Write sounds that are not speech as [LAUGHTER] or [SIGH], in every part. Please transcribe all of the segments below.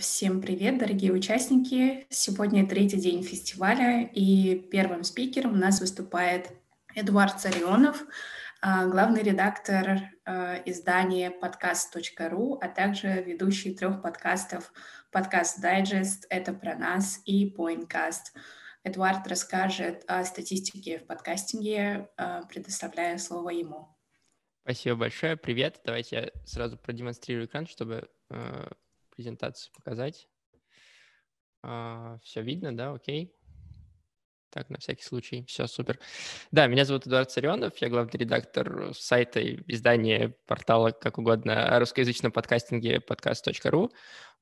Всем привет, дорогие участники! Сегодня третий день фестиваля, и первым спикером у нас выступает Эдуард Царионов, а, главный редактор а, издания подкаст.ру, а также ведущий трех подкастов «Подкаст Дайджест», «Это про нас» и «Поинкаст». Эдуард расскажет о статистике в подкастинге, а, предоставляя слово ему. Спасибо большое. Привет. Давайте я сразу продемонстрирую экран, чтобы э, презентацию показать. А, все видно, да, окей. Так, на всякий случай. Все, супер. Да, меня зовут Эдуард Царенов, я главный редактор сайта издания портала, как угодно, о русскоязычном подкастинге podcast.ru.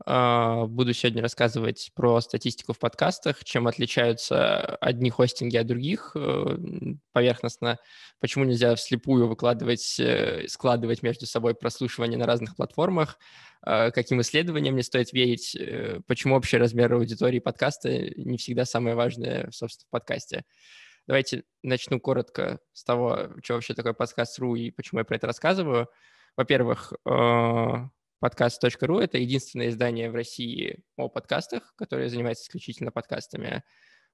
А, буду сегодня рассказывать про статистику в подкастах, чем отличаются одни хостинги от других э, поверхностно, почему нельзя вслепую выкладывать, э, складывать между собой прослушивание на разных платформах, Э, каким исследованиям мне стоит верить, э, почему общий размер аудитории подкаста не всегда самое важное, собственно, в подкасте. Давайте начну коротко с того, что вообще такое подкаст.ру и почему я про это рассказываю. Во-первых, э, подкаст.ру — это единственное издание в России о подкастах, которое занимается исключительно подкастами.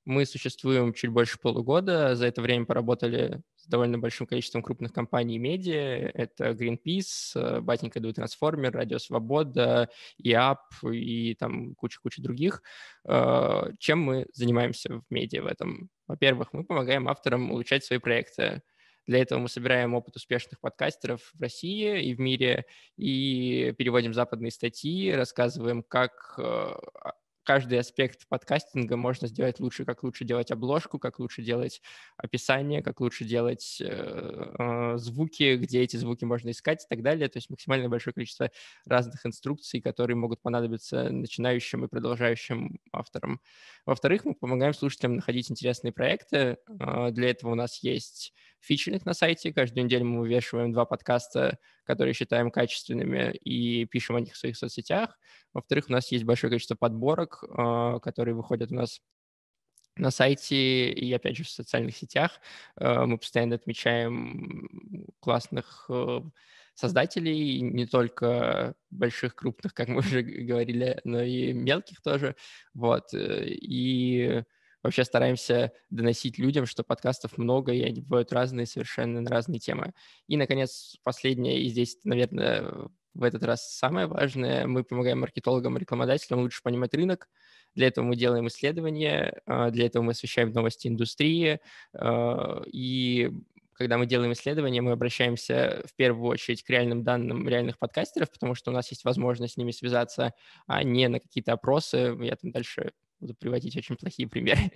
Мы существуем чуть больше полугода. За это время поработали с довольно большим количеством крупных компаний и медиа. Это Greenpeace, Батенька Дуй Трансформер, Радио Свобода, ИАП и там куча-куча других. Э, чем мы занимаемся в медиа в этом? Во-первых, мы помогаем авторам улучшать свои проекты. Для этого мы собираем опыт успешных подкастеров в России и в мире и переводим западные статьи, рассказываем, как э, каждый аспект подкастинга можно сделать лучше, как лучше делать обложку, как лучше делать описание, как лучше делать э, э, звуки, где эти звуки можно искать и так далее. То есть максимально большое количество разных инструкций, которые могут понадобиться начинающим и продолжающим авторам. Во-вторых, мы помогаем слушателям находить интересные проекты. Э, для этого у нас есть фичеринг на сайте. Каждую неделю мы вывешиваем два подкаста, которые считаем качественными, и пишем о них в своих соцсетях. Во-вторых, у нас есть большое количество подборок, а, которые выходят у нас на сайте и, опять же, в социальных сетях. А, мы постоянно отмечаем классных э, создателей, не только больших, крупных, как мы уже [LAUGHS] говорили, но и мелких тоже. Вот. Э, и вообще стараемся доносить людям, что подкастов много, и они бывают разные совершенно на разные темы. И, наконец, последнее, и здесь, наверное, в этот раз самое важное, мы помогаем маркетологам, рекламодателям лучше понимать рынок. Для этого мы делаем исследования, а, для этого мы освещаем новости индустрии. А, и когда мы делаем исследования, мы обращаемся в первую очередь к реальным данным реальных подкастеров, потому что у нас есть возможность с ними связаться, а не на какие-то опросы. Я там дальше буду приводить очень плохие примеры.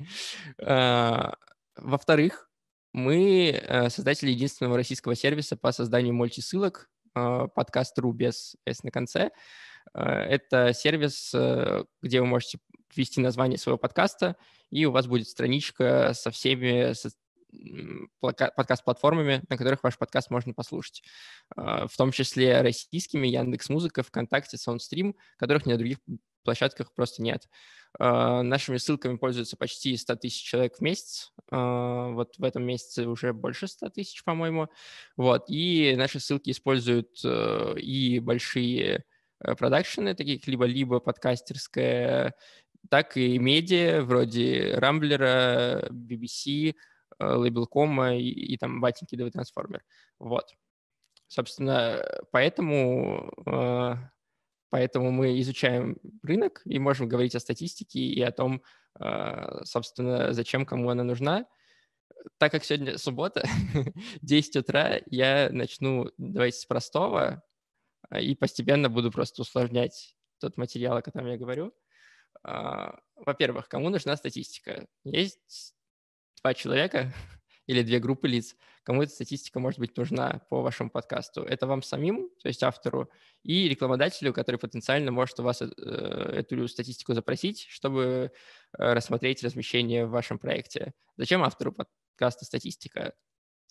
[LAUGHS] А, во-вторых, мы э, создатели единственного российского сервиса по созданию мультисылок, а, подкаст.ру без S на конце. А, это сервис, э, где вы можете ввести название своего подкаста, и у вас будет страничка со всеми подкаст-платформами, на которых ваш подкаст можно послушать, в том числе российскими, Яндекс.Музыка, ВКонтакте, Саундстрим, которых ни на других площадках просто нет. А, нашими ссылками пользуются почти 100 тысяч человек в месяц. А, вот в этом месяце уже больше 100 тысяч, по-моему. Вот. И наши ссылки используют э, и большие э, продакшены, таких либо-либо подкастерская, так и медиа вроде Рамблера, BBC, Label.com э, и, и там Ватенький DV Transformer. Вот. Собственно, поэтому Поэтому мы изучаем рынок и можем говорить о статистике и о том, а, собственно, зачем кому она нужна. Так как сегодня суббота, 10 [LAUGHS] утра, я начну, давайте, с простого а, и постепенно буду просто усложнять тот материал, о котором я говорю. А, во-первых, кому нужна статистика? Есть два человека, или две группы лиц. Кому эта статистика может быть нужна по вашему подкасту? Это вам самим, то есть автору, и рекламодателю, который потенциально может у вас э, эту статистику запросить, чтобы э, рассмотреть размещение в вашем проекте. Зачем автору подкаста статистика?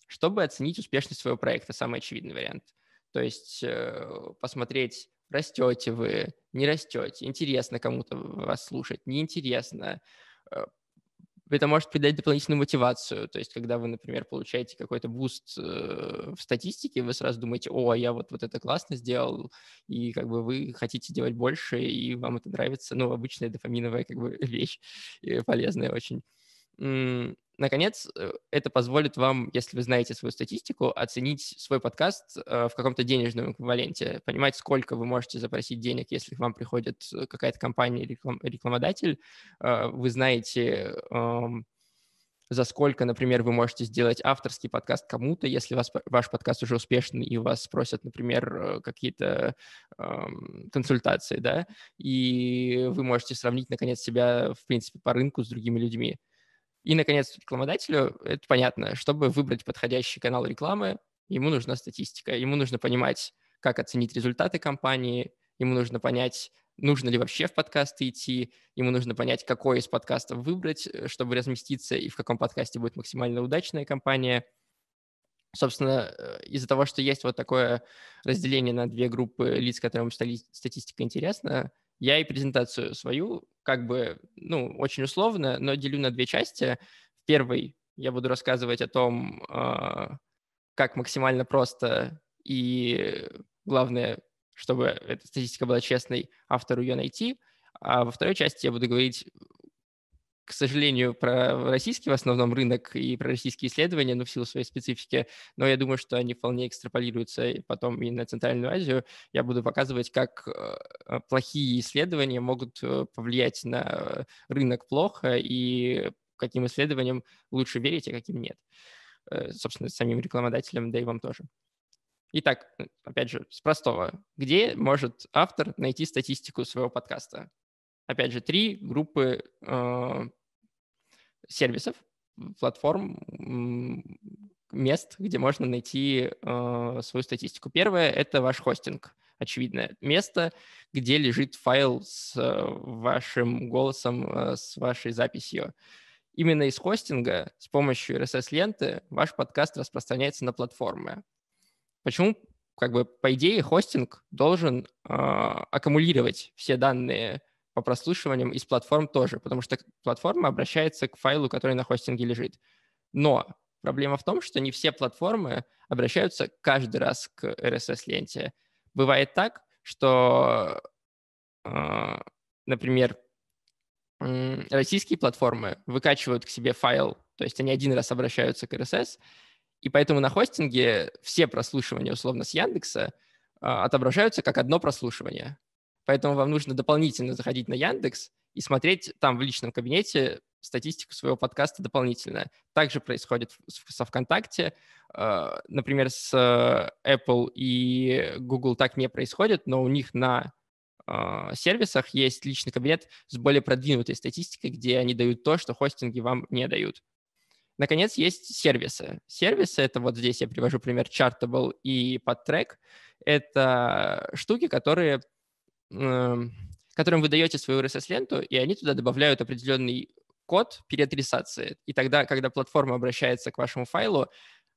Чтобы оценить успешность своего проекта, самый очевидный вариант. То есть э, посмотреть, растете вы, не растете, интересно кому-то вас слушать, неинтересно, это может придать дополнительную мотивацию. То есть, когда вы, например, получаете какой-то буст э, в статистике, вы сразу думаете, о, а я вот, вот это классно сделал, и как бы вы хотите делать больше, и вам это нравится. Ну, обычная дофаминовая как бы [LAUGHS] вещь, э, полезная очень. Наконец, э, это позволит вам, если вы знаете свою статистику, оценить свой подкаст э, в каком-то денежном эквиваленте, понимать, сколько вы можете запросить денег, если к вам приходит э, какая-то компания или реклам- рекламодатель. Вы знаете, эм, за сколько, например, вы можете сделать авторский подкаст кому-то, если вас, ваш подкаст уже успешный и вас спросят, например, какие-то э, консультации, да, и вы можете сравнить, наконец, себя, в принципе, по рынку с другими людьми. И, наконец, рекламодателю, это понятно, чтобы выбрать подходящий канал рекламы, ему нужна статистика, ему нужно понимать, как оценить результаты компании, ему нужно понять, нужно ли вообще в подкасты идти, ему нужно понять, какой из подкастов выбрать, э, чтобы разместиться, и в каком подкасте будет максимально удачная компания. Собственно, э, из-за того, что есть вот такое разделение на две группы лиц, которым статистика интересна, я и презентацию свою как бы, ну, очень условно, но делю на две части. В первой я буду рассказывать о том, а, как максимально просто и, главное, чтобы эта статистика была честной, автору ее найти. А во второй части я буду говорить к сожалению, про российский в основном рынок и про российские исследования, ну, в силу своей специфики, но я думаю, что они вполне экстраполируются и потом и на Центральную Азию. Я буду показывать, как э, э, плохие исследования могут э, повлиять на рынок плохо и каким исследованиям лучше верить, а каким нет. Собственно, самим рекламодателям, да и вам тоже. Итак, опять же, с простого. Где может автор найти статистику своего подкаста? опять же, три группы э, сервисов, платформ, мест, где можно найти э, свою статистику. Первое — это ваш хостинг. Очевидное место, где лежит файл с э, вашим голосом, э, с вашей записью. Именно из хостинга с помощью RSS-ленты ваш подкаст распространяется на платформы. Почему? Как бы по идее хостинг должен э, аккумулировать все данные по прослушиваниям из платформ тоже, потому что платформа обращается к файлу, который на хостинге лежит. Но проблема в том, что не все платформы обращаются каждый раз к RSS-ленте. Бывает так, что, э, например, российские платформы выкачивают к себе файл, то есть они один раз обращаются к RSS, и поэтому на хостинге все прослушивания, условно, с Яндекса э, отображаются как одно прослушивание поэтому вам нужно дополнительно заходить на Яндекс и смотреть там в личном кабинете статистику своего подкаста дополнительно. Также происходит со ВКонтакте. Э, например, с э, Apple и Google так не происходит, но у них на э, сервисах есть личный кабинет с более продвинутой статистикой, где они дают то, что хостинги вам не дают. Наконец, есть сервисы. Сервисы — это вот здесь я привожу пример Chartable и PodTrack. Это штуки, которые Эм, которым вы даете свою RSS-ленту, и они туда добавляют определенный код переадресации. И тогда, когда платформа обращается к вашему файлу,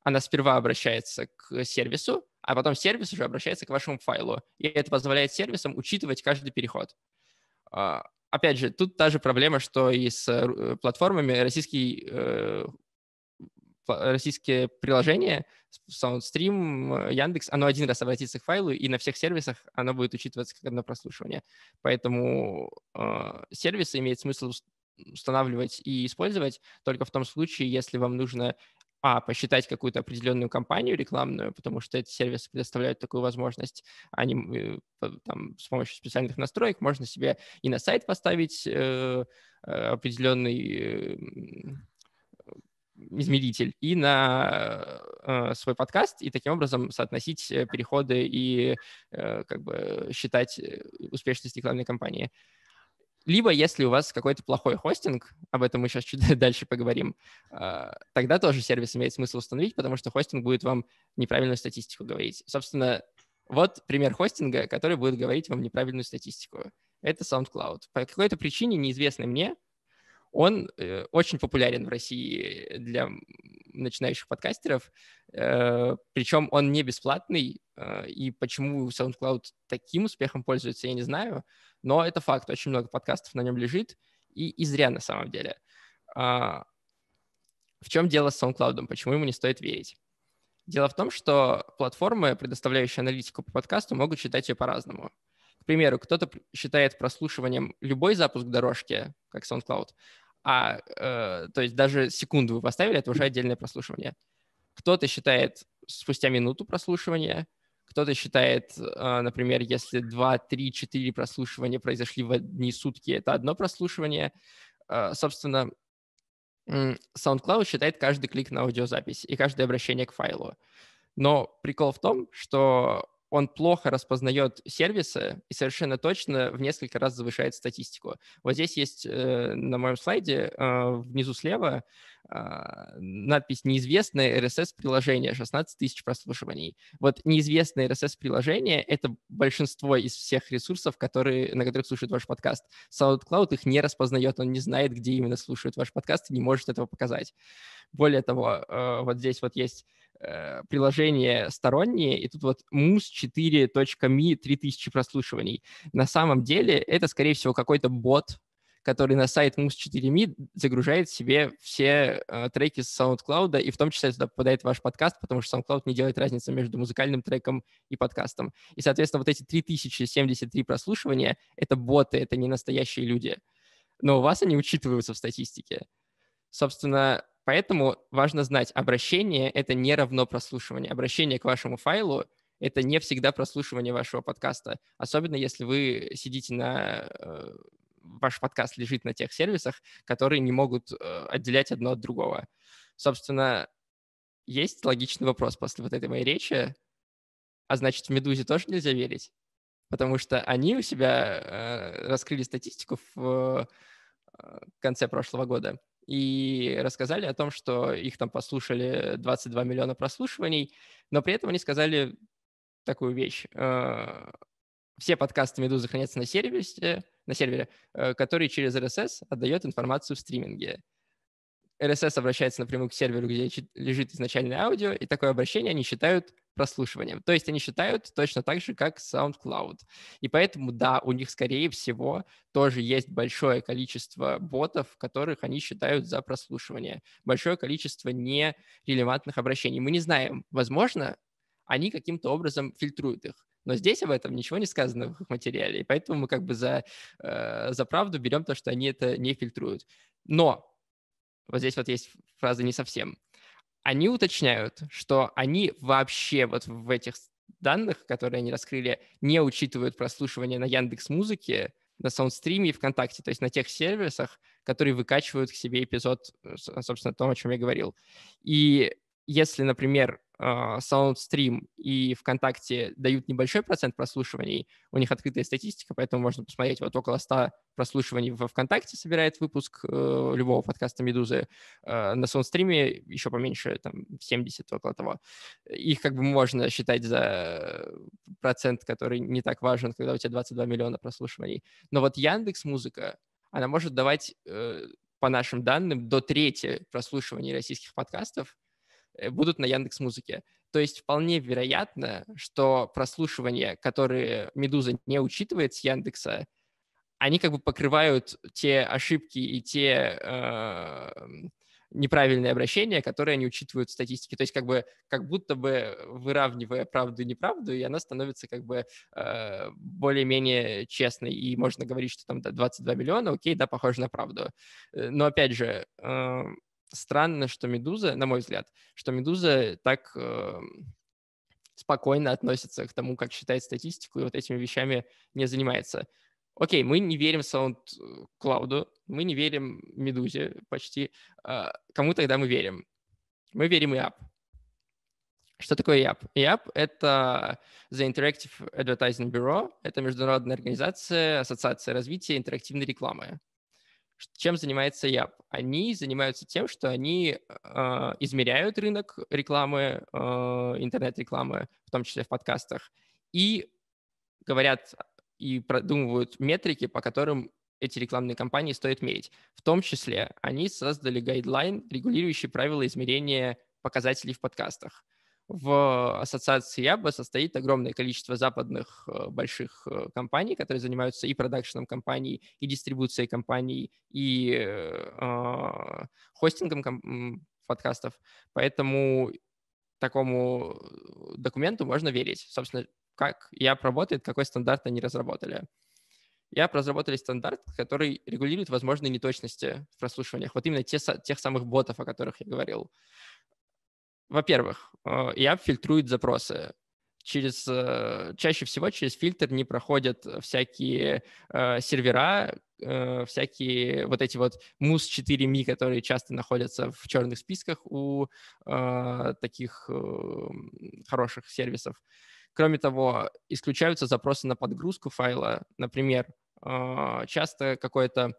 она сперва обращается к сервису, а потом сервис уже обращается к вашему файлу. И это позволяет сервисам учитывать каждый переход. А, опять же, тут та же проблема, что и с э, платформами. Российский э, российские приложения, SoundStream, э, Яндекс, оно один раз обратится к файлу, и на всех сервисах оно будет учитываться как одно прослушивание. Поэтому э, сервисы имеет смысл устанавливать и использовать только в том случае, если вам нужно а, посчитать какую-то определенную компанию рекламную, потому что эти сервисы предоставляют такую возможность. Они э, там, с помощью специальных настроек можно себе и на сайт поставить э, э определенный измеритель и на э, э, свой подкаст, и таким образом соотносить э, переходы и э, как бы считать э, успешность рекламной кампании. Либо если у вас какой-то плохой хостинг, об этом мы сейчас чуть [LAUGHS] дальше поговорим, э, тогда тоже сервис имеет смысл установить, потому что хостинг будет вам неправильную статистику говорить. Собственно, вот пример хостинга, который будет говорить вам неправильную статистику. Это SoundCloud. По какой-то причине, неизвестной мне, он э, очень популярен в России для начинающих подкастеров, э, причем он не бесплатный, э, и почему SoundCloud таким успехом пользуется, я не знаю, но это факт, очень много подкастов на нем лежит, и, и зря на самом деле. А, в чем дело с SoundCloud? Почему ему не стоит верить? Дело в том, что платформы, предоставляющие аналитику по подкасту, могут считать ее по-разному. К примеру, кто-то считает прослушиванием любой запуск дорожки, как SoundCloud, а э, то есть даже секунду вы поставили, это уже отдельное прослушивание. Кто-то считает спустя минуту прослушивания, кто-то считает, э, например, если 2, 3, 4 прослушивания произошли в одни сутки, это одно прослушивание. Э, собственно, SoundCloud считает каждый клик на аудиозапись и каждое обращение к файлу. Но прикол в том, что он плохо распознает сервисы и совершенно точно в несколько раз завышает статистику. Вот здесь есть э, на моем слайде э, внизу слева э, надпись «Неизвестное RSS-приложение», 16 тысяч прослушиваний. Вот неизвестное RSS-приложение — это большинство из всех ресурсов, которые, на которых слушает ваш подкаст. SoundCloud их не распознает, он не знает, где именно слушают ваш подкаст и не может этого показать. Более того, э, вот здесь вот есть э, приложения сторонние, и тут вот moose4.me 3000 прослушиваний. На самом деле это, скорее всего, какой-то бот, который на сайт Moose4Me загружает себе все э, треки с SoundCloud, и в том числе туда попадает ваш подкаст, потому что SoundCloud не делает разницы между музыкальным треком и подкастом. И, соответственно, вот эти 3073 прослушивания — это боты, это не настоящие люди. Но у вас они учитываются в статистике. Собственно, Поэтому важно знать, обращение — это не равно прослушивание. Обращение к вашему файлу — это не всегда прослушивание вашего подкаста, особенно если вы сидите на... Э, ваш подкаст лежит на тех сервисах, которые не могут э, отделять одно от другого. Собственно, есть логичный вопрос после вот этой моей речи. А значит, в «Медузе» тоже нельзя верить? Потому что они у себя э, раскрыли статистику в конце прошлого года — и рассказали о том, что их там послушали 22 миллиона прослушиваний, но при этом они сказали такую вещь. Э, Все подкасты «Медузы» хранятся на сервере, на сервере, э, который через RSS отдает информацию в стриминге. RSS обращается напрямую к серверу, где лежит изначальное аудио, и такое обращение они считают прослушиванием. То есть они считают точно так же, как SoundCloud. И поэтому, да, у них, скорее всего, тоже есть большое количество ботов, которых они считают за прослушивание. Большое количество нерелевантных обращений. Мы не знаем, возможно, они каким-то образом фильтруют их. Но здесь об этом ничего не сказано в их материале, и поэтому мы как бы за, э, за правду берем то, что они это не фильтруют. Но вот здесь вот есть фраза «не совсем», они уточняют, что они вообще вот в этих данных, которые они раскрыли, не учитывают прослушивание на Яндекс Музыке, на Саундстриме и ВКонтакте, то есть на тех сервисах, которые выкачивают к себе эпизод, э, собственно, о том, о чем я говорил. И если, например, а, SoundStream и ВКонтакте дают небольшой процент прослушиваний, у них открытая статистика, поэтому можно посмотреть, вот около 100 прослушиваний во ВКонтакте собирает выпуск э, любого подкаста «Медузы», э, на SoundStream еще поменьше, там, 70 около того. Их как бы можно считать за э, процент, который не так важен, когда у тебя 22 миллиона прослушиваний. Но вот Яндекс Музыка, она может давать по нашим данным, до трети прослушиваний российских подкастов, Э, будут на Яндекс Музыке. То есть вполне вероятно, что прослушивания, которые Медуза не учитывает с Яндекса, они как бы покрывают те ошибки и те э, неправильные обращения, которые они учитывают в статистике. То есть как бы как будто бы выравнивая правду и неправду, и она становится как бы э, более-менее честной, и можно говорить, что там 22 миллиона, окей, да, похоже на правду. Э, но опять же, э, странно, что «Медуза», на мой взгляд, что «Медуза» так э, спокойно относится к тому, как считает статистику, и вот этими вещами не занимается. Окей, мы не верим SoundCloud, мы не верим «Медузе» почти. Э, кому тогда мы верим? Мы верим IAP. Что такое IAP? IAP — это The Interactive Advertising Bureau, это международная организация, ассоциация развития интерактивной рекламы. Чем занимается Яп? Они занимаются тем, что они э, измеряют рынок рекламы, э, интернет-рекламы, в том числе в подкастах, и говорят и продумывают метрики, по которым эти рекламные кампании стоит мерить. В том числе они создали гайдлайн, регулирующий правила измерения показателей в подкастах в ассоциации Яба состоит огромное количество западных э, больших э, компаний, которые занимаются и продакшеном компаний, и дистрибуцией компаний, и э, а, хостингом подкастов. Поэтому такому э, документу можно верить. Собственно, как Яб работает, какой стандарт они разработали. Яб разработали стандарт, который регулирует возможные неточности в прослушиваниях. Вот именно те, тех самых ботов, о которых я говорил. Во-первых, э, и app фильтрует запросы. Через, э, чаще всего через фильтр не проходят всякие э, сервера, всякие вот эти вот мус 4 ми которые часто находятся в черных списках у таких хороших сервисов. Кроме того, исключаются запросы на подгрузку файла. Например, часто какое-то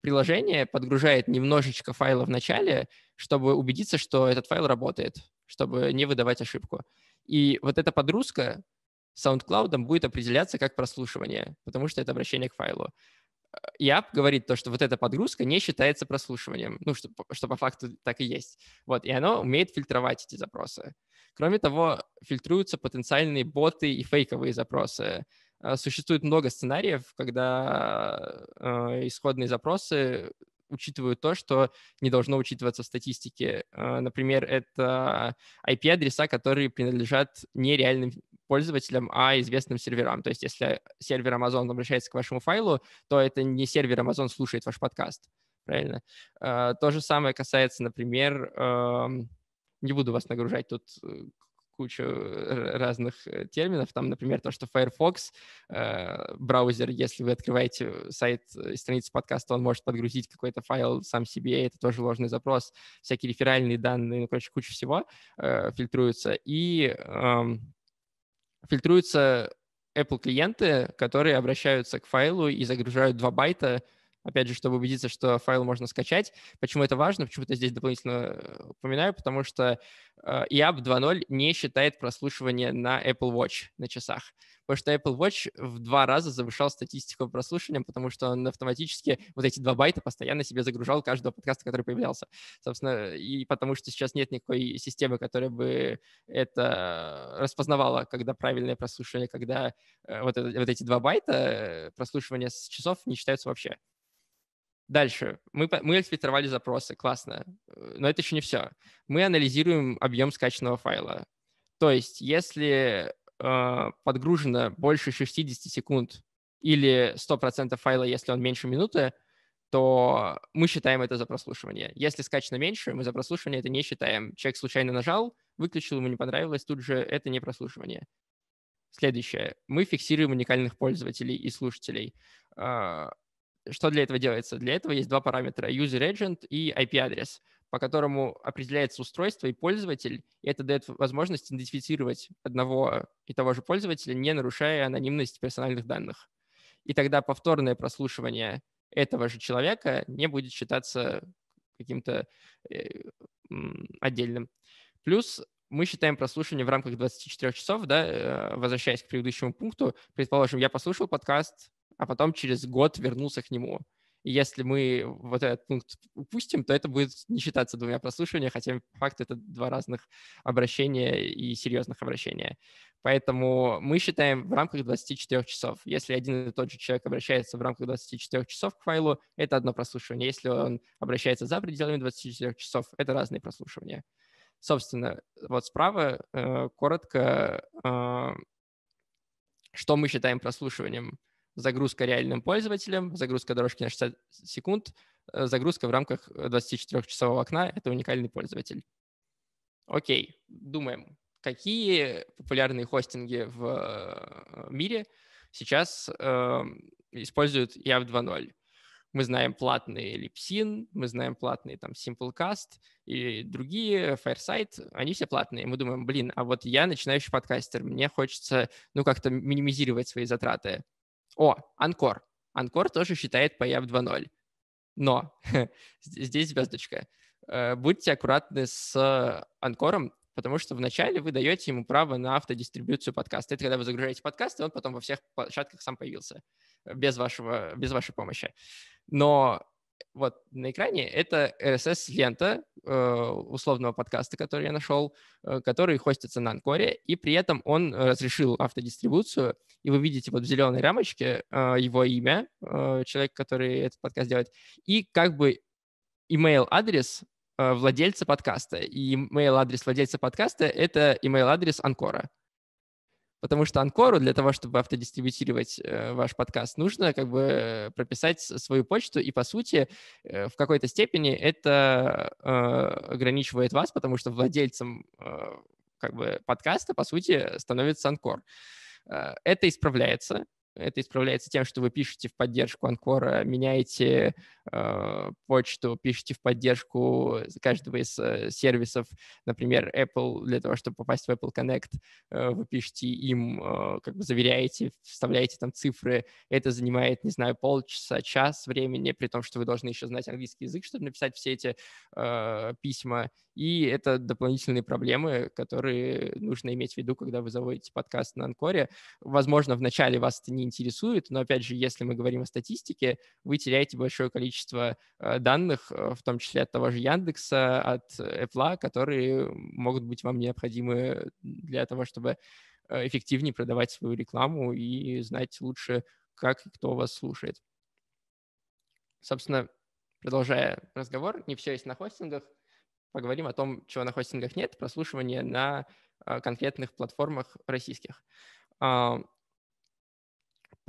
приложение подгружает немножечко файла в начале, чтобы убедиться, что этот файл работает, чтобы не выдавать ошибку. И вот эта подгрузка SoundCloud будет определяться как прослушивание, потому что это обращение к файлу. Яп говорит то, что вот эта подгрузка не считается прослушиванием, ну, что, что по факту так и есть. Вот, и оно умеет фильтровать эти запросы. Кроме того, фильтруются потенциальные боты и фейковые запросы. Э, существует много сценариев, когда э, исходные запросы учитывают то, что не должно учитываться в статистике. Э, например, это IP-адреса, которые принадлежат не реальным пользователям, а известным серверам. То есть если сервер Amazon обращается к вашему файлу, то это не сервер Amazon слушает ваш подкаст. Правильно? То же самое касается, например, эм, не буду вас нагружать тут кучу э, разных э, терминов. Там, например, то, что Firefox э, браузер, если вы открываете сайт и э, страницу подкаста, он может подгрузить какой-то файл сам себе, это тоже ложный запрос. Всякие реферальные данные, ну, короче, куча всего э, фильтруется. И э, фильтруются Apple клиенты, которые обращаются к файлу и загружают 2 байта опять же, чтобы убедиться, что файл можно скачать. Почему это важно, почему-то здесь дополнительно э, упоминаю, потому что IAP э, 2.0 не считает прослушивание на Apple Watch на часах. Потому что Apple Watch в два раза завышал статистику прослушивания, потому что он автоматически вот эти два байта постоянно себе загружал каждого подкаста, который появлялся. Собственно, и потому что сейчас нет никакой системы, которая бы это распознавала, когда правильное прослушивание, когда э, вот, это, вот эти два байта прослушивания с часов не считаются вообще. Дальше. Мы, мы фильтровали запросы, классно. Э, но это еще не все. Мы анализируем объем скачанного файла. То есть, если э, подгружено больше 60 секунд или 100% файла, если он меньше минуты, то мы считаем это за прослушивание. Если скачано меньше, мы за прослушивание это не считаем. Человек случайно нажал, выключил, ему не понравилось, тут же это не прослушивание. Следующее. Мы фиксируем уникальных пользователей и слушателей. Э, что для этого делается? Для этого есть два параметра – user agent и IP-адрес, по которому определяется устройство и пользователь, и это дает возможность идентифицировать одного и того же пользователя, не нарушая анонимность персональных данных. И тогда повторное прослушивание этого же человека не будет считаться каким-то э, отдельным. Плюс мы считаем прослушивание в рамках 24 часов, да, э, возвращаясь к предыдущему пункту, предположим, я послушал подкаст, а потом через год вернулся к нему. И если мы вот этот пункт упустим, то это будет не считаться двумя прослушиваниями, хотя по факту это два разных обращения и серьезных обращения. Поэтому мы считаем в рамках 24 часов. Если один и тот же человек обращается в рамках 24 часов к файлу, это одно прослушивание. Если он обращается за пределами 24 часов, это разные прослушивания. Собственно, вот справа э, коротко, э, что мы считаем прослушиванием – загрузка реальным пользователям, загрузка дорожки на 60 секунд, э, загрузка в рамках 24-часового э, окна — это уникальный пользователь. Окей, думаем, какие популярные хостинги в э, мире сейчас э, используют IAV 2.0? Мы знаем платные, Lipsin, мы знаем платные там Simplecast и другие, Firesight, они все платные. Мы думаем, блин, а вот я начинающий подкастер, мне хочется, ну, как-то минимизировать свои затраты. О, Анкор. Анкор тоже считает PayUp 2.0. Но [LAUGHS] здесь звездочка. Э, будьте аккуратны с Анкором, потому что вначале вы даете ему право на автодистрибьюцию подкаста. Это когда вы загружаете подкаст, и он потом во всех площадках сам появился без, вашего, без вашей помощи. Но вот на экране это RSS-лента э, условного подкаста, который я нашел, э, который хостится на Анкоре, и при этом он э, разрешил автодистрибуцию, и вы видите вот в зеленой рамочке его имя, человек, который этот подкаст делает, и как бы email-адрес владельца подкаста. И email-адрес владельца подкаста — это email-адрес Анкора. Потому что анкору для того, чтобы автодистрибутировать э, ваш подкаст, нужно как бы э, прописать свою почту, и по сути э, в какой-то степени это ограничивает вас, потому что владельцем как бы подкаста, по сути, становится анкор. Это исправляется, это исправляется тем, что вы пишете в поддержку Анкора, меняете э, почту, пишете в поддержку каждого из э, сервисов, например, Apple, для того, чтобы попасть в Apple Connect, э, вы пишете им, э, как бы заверяете, вставляете там цифры. Это занимает, не знаю, полчаса, час времени, при том, что вы должны еще знать английский язык, чтобы написать все эти э, письма. И это дополнительные проблемы, которые нужно иметь в виду, когда вы заводите подкаст на Анкоре. Возможно, вначале вас это не интересует, но, опять же, если мы говорим о статистике, вы теряете большое количество э, данных, э, в том числе от того же Яндекса, от Apple, которые могут быть вам необходимы для того, чтобы э, эффективнее продавать свою рекламу и знать лучше, как и кто вас слушает. Собственно, продолжая разговор, не все есть на хостингах. Поговорим о том, чего на хостингах нет, прослушивание на конкретных платформах российских. А,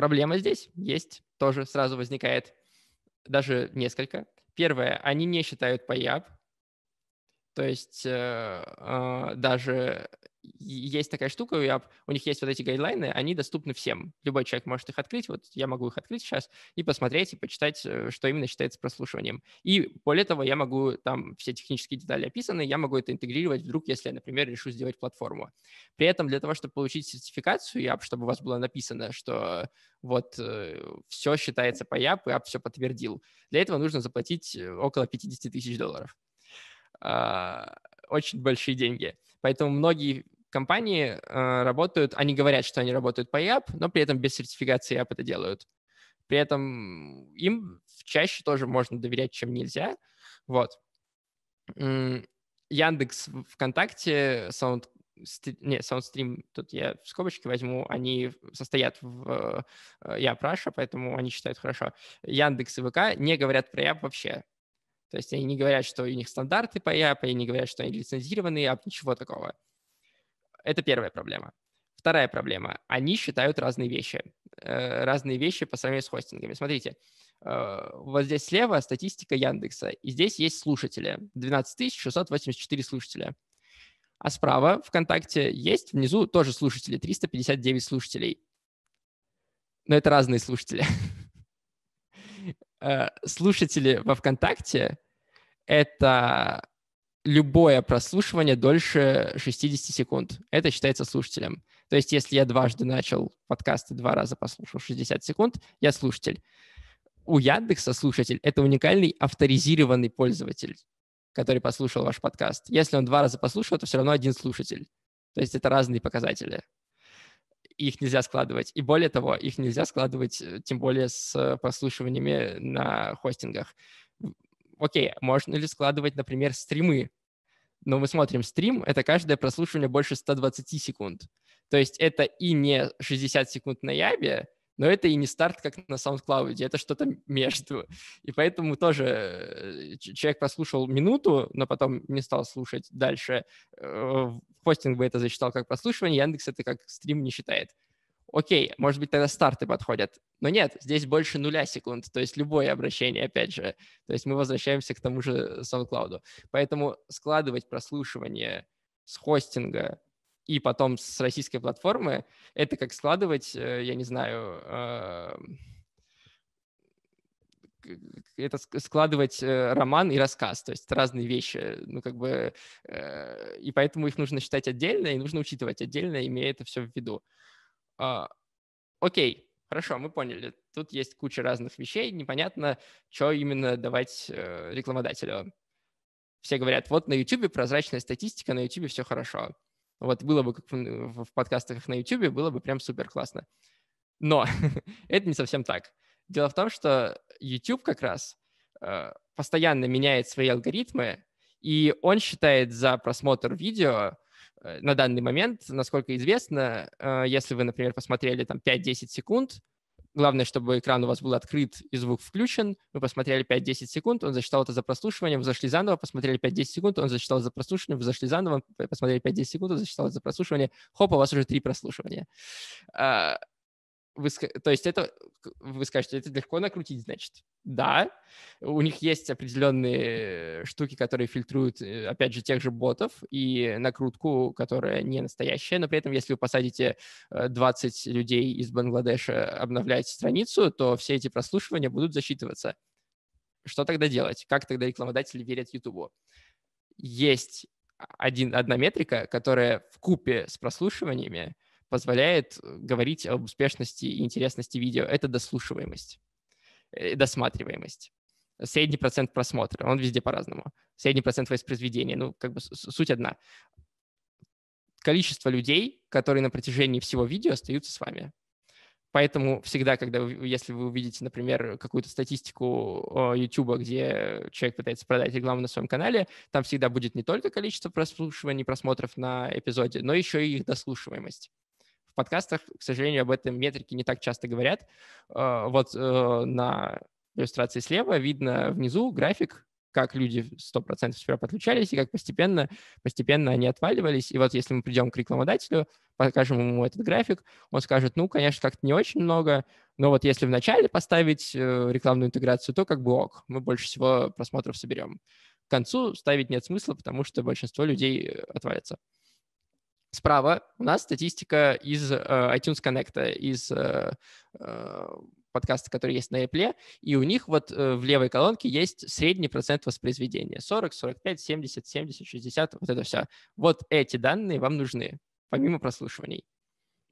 Проблема здесь есть, тоже сразу возникает даже несколько. Первое, они не считают PayUp, то есть э, э, даже есть такая штука, я, у них есть вот эти гайдлайны, они доступны всем. Любой человек может их открыть, вот я могу их открыть сейчас и посмотреть, и почитать, э, что именно считается прослушиванием. И более того, я могу, там все технические детали описаны, я могу это интегрировать вдруг, если я, например, решу сделать платформу. При этом для того, чтобы получить сертификацию я чтобы у вас было написано, что вот э, все считается по YAP, и все подтвердил, для этого нужно заплатить э, около 50 тысяч долларов. А, очень большие деньги. Поэтому многие компании э, работают, они говорят, что они работают по EAP, но при этом без сертификации EAP это делают. При этом им чаще тоже можно доверять, чем нельзя. Вот. Яндекс, ВКонтакте, Sound, не, SoundStream, тут я в скобочки возьму, они состоят в я э, Праша, поэтому они считают хорошо. Яндекс и ВК не говорят про я вообще. То есть они не говорят, что у них стандарты по IAP, они не говорят, что они лицензированные, а ничего такого. Это первая проблема. Вторая проблема. Они считают разные вещи. Э, разные вещи по сравнению с хостингами. Смотрите, э, вот здесь слева статистика Яндекса. И здесь есть слушатели. 12 684 слушателя. А справа ВКонтакте есть внизу тоже слушатели. 359 слушателей. Но это разные слушатели. [LAUGHS] Э, слушатели во ВКонтакте — это любое прослушивание дольше 60 секунд. Это считается слушателем. То есть если я дважды начал подкаст и два раза послушал 60 секунд, я слушатель. У Яндекса слушатель — это уникальный авторизированный пользователь, который послушал ваш подкаст. Если он два раза послушал, то все равно один слушатель. То есть это разные показатели их нельзя складывать. И более того, их нельзя складывать, э, тем более с э, прослушиваниями на хостингах. Окей, можно ли складывать, например, стримы? Но мы смотрим, стрим — это каждое прослушивание больше 120 секунд. То есть это и не 60 секунд на Ябе, но это и не старт, как на SoundCloud, это что-то между. И поэтому тоже э, человек прослушал минуту, но потом не стал слушать дальше. Э, хостинг бы это засчитал как прослушивание, Яндекс это как стрим не считает. Окей, может быть, тогда старты подходят. Но нет, здесь больше нуля секунд, то есть любое обращение, опять же. То есть мы возвращаемся к тому же SoundCloud. Поэтому складывать прослушивание с хостинга и потом с российской платформы, это как складывать, э, я не знаю, а, это складывать э, роман и рассказ, то есть разные вещи, э, ну как бы, и поэтому их нужно считать отдельно и нужно учитывать отдельно, имея это все в виду. А, окей, хорошо, мы поняли. Тут есть куча разных вещей, непонятно, что именно давать рекламодателю. Все говорят, вот на YouTube прозрачная статистика, на YouTube все хорошо. Вот было бы в, в подкастах на YouTube, было бы прям супер классно. Но [LAUGHS] это не совсем так. Дело в том, что YouTube как раз э, постоянно меняет свои алгоритмы, и он считает за просмотр видео э, на данный момент, насколько известно, э, если вы, например, посмотрели там 5-10 секунд, Главное, чтобы экран у вас был открыт и звук включен. Мы посмотрели 5-10 секунд, он зачитал это за прослушивание, вы зашли заново, посмотрели 5-10 секунд, он зачитал за прослушивание, вы зашли заново, посмотрели 5-10 секунд, он засчитал за прослушивание. Хоп, у вас уже три прослушивания. А, вы, то есть это, вы скажете, это легко накрутить, значит. Да, у них есть определенные штуки, которые фильтруют, э, опять же, тех же ботов и накрутку, которая не настоящая, но при этом, если вы посадите 20 э, людей из Бангладеша обновлять страницу, то все эти прослушивания будут засчитываться. Что тогда делать? Как тогда рекламодатели верят Ютубу? Есть а, один, одна метрика, которая в купе с прослушиваниями – позволяет э, говорить об успешности и интересности видео. Это дослушиваемость, э, досматриваемость средний процент просмотра, он везде по-разному. Средний процент воспроизведения, ну, как бы суть одна. Количество людей, которые на протяжении всего видео остаются с вами. Поэтому всегда, когда вы, если вы увидите, например, какую-то статистику YouTube, э, где человек пытается продать рекламу на своем канале, там всегда будет не только количество прослушиваний, просмотров на эпизоде, но еще и их дослушиваемость. В подкастах, к сожалению, об этом метрике не так часто говорят. А, вот э, на иллюстрации слева видно внизу график, как люди 100% сперва подключались и как постепенно, постепенно они отваливались. И вот если мы придем к рекламодателю, покажем ему этот график, он скажет, ну, конечно, как-то не очень много, но вот если вначале поставить э, рекламную интеграцию, то как бы ок, мы больше всего просмотров соберем. К концу ставить нет смысла, потому что большинство людей э, отвалится. Справа у нас статистика из э, iTunes Connect, из э, э, подкаста, который есть на Apple, и у них вот э, в левой колонке есть средний процент воспроизведения. 40, 45, 70, 70, 60, вот это все. Вот эти данные вам нужны, помимо прослушиваний.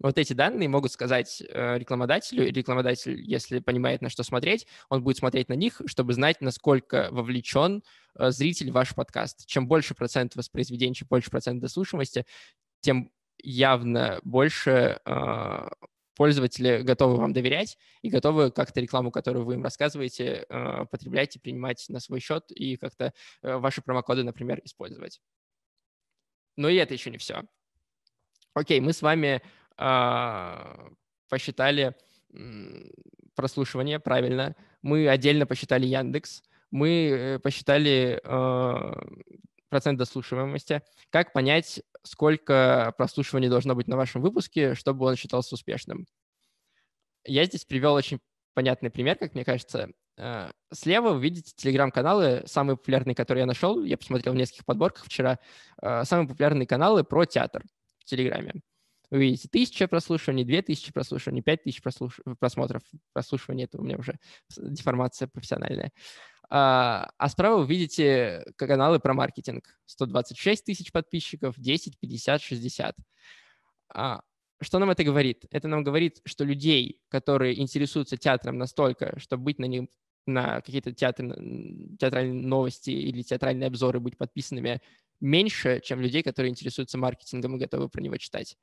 Вот эти данные могут сказать э, рекламодателю, и рекламодатель, если понимает, на что смотреть, он будет смотреть на них, чтобы знать, насколько вовлечен э, зритель в ваш подкаст. Чем больше процент воспроизведения, чем больше процент дослушиваемости, тем явно больше э, пользователи готовы вам доверять и готовы как-то рекламу, которую вы им рассказываете, э, потреблять и принимать на свой счет и как-то э, ваши промокоды, например, использовать. Но и это еще не все. Окей, мы с вами э, посчитали прослушивание, правильно. Мы отдельно посчитали Яндекс, мы э, посчитали процент дослушиваемости. Как понять, сколько прослушиваний должно быть на вашем выпуске, чтобы он считался успешным? Я здесь привел очень понятный пример, как мне кажется. Э, слева вы видите телеграм-каналы, самые популярные, которые я нашел. Я посмотрел в нескольких подборках вчера. Э, самые популярные каналы про театр в Телеграме. Вы видите тысяча прослушиваний, две тысячи прослушиваний, пять тысяч прослуш... просмотров. прослушивания. это у меня уже деформация профессиональная. А, а справа вы видите э, каналы про маркетинг. 126 тысяч подписчиков, 10, 50, 60. Что нам это говорит? Это нам говорит, что людей, которые интересуются театром настолько, чтобы быть на них на какие-то театры, театральные новости или театральные обзоры быть подписанными меньше, чем людей, которые интересуются маркетингом и готовы про него читать.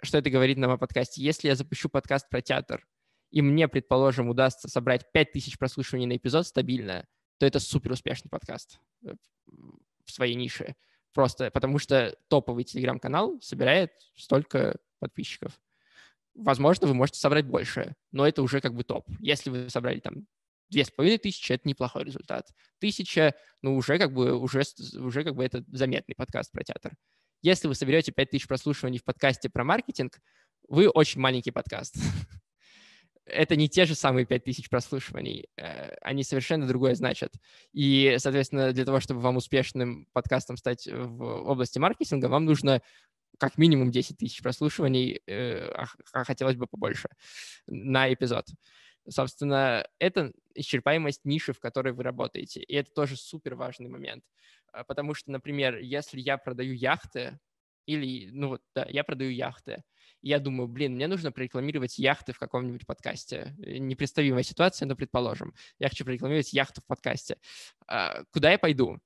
Что это говорит нам о подкасте? Если я запущу подкаст про театр, и мне, предположим, удастся собрать 5000 прослушиваний на эпизод стабильно, то это супер успешный подкаст э, в своей нише. Просто потому что топовый телеграм-канал собирает столько подписчиков. Возможно, вы можете собрать больше, но это уже как бы топ. Если вы собрали там две с половиной тысячи, это неплохой результат. Тысяча, ну уже как бы уже, уже как бы это заметный подкаст про театр. Если вы соберете пять тысяч прослушиваний в подкасте про маркетинг, вы очень маленький подкаст. [LAUGHS] это не те же самые 5000 прослушиваний, э, они совершенно другое значат. И, соответственно, для того, чтобы вам успешным подкастом стать в области маркетинга, вам нужно как минимум 10 тысяч прослушиваний, э, а хотелось бы побольше на эпизод. Собственно, это исчерпаемость ниши, в которой вы работаете. И это тоже супер важный момент. Э, потому что, например, если я продаю яхты, или, ну вот, да, я продаю яхты. Я думаю, блин, мне нужно прорекламировать яхты в каком-нибудь подкасте. Э, непредставимая ситуация, но предположим. Я хочу прорекламировать яхту в подкасте. А, куда я пойду?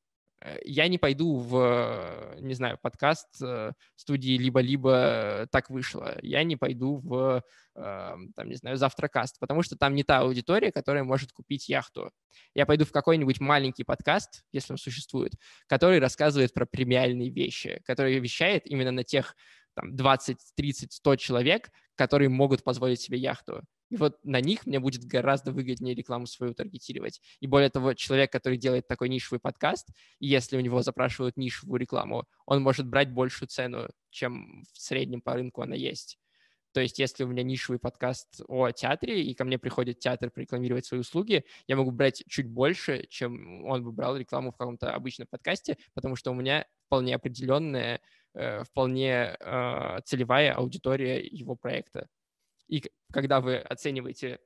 Э, я не пойду в, э, не знаю, подкаст э, студии «Либо-либо так вышло». Я не пойду в, там, не знаю, «Завтракаст», потому что там не та аудитория, которая может купить яхту. Я пойду в какой-нибудь маленький подкаст, если он существует, который рассказывает про премиальные вещи, который вещает именно на тех там, 20, 30, 100 человек, которые могут позволить себе яхту. И вот на них мне будет гораздо выгоднее рекламу свою таргетировать. И более того, человек, который делает такой нишевый подкаст, если у него запрашивают нишевую рекламу, он может брать большую цену, чем в среднем по рынку она есть. То есть, если у меня нишевый подкаст о театре, и ко мне приходит театр рекламировать свои услуги, я могу брать чуть больше, чем он бы брал рекламу в каком-то обычном подкасте, потому что у меня вполне определенная, э, вполне э, целевая аудитория его проекта. И когда вы оцениваете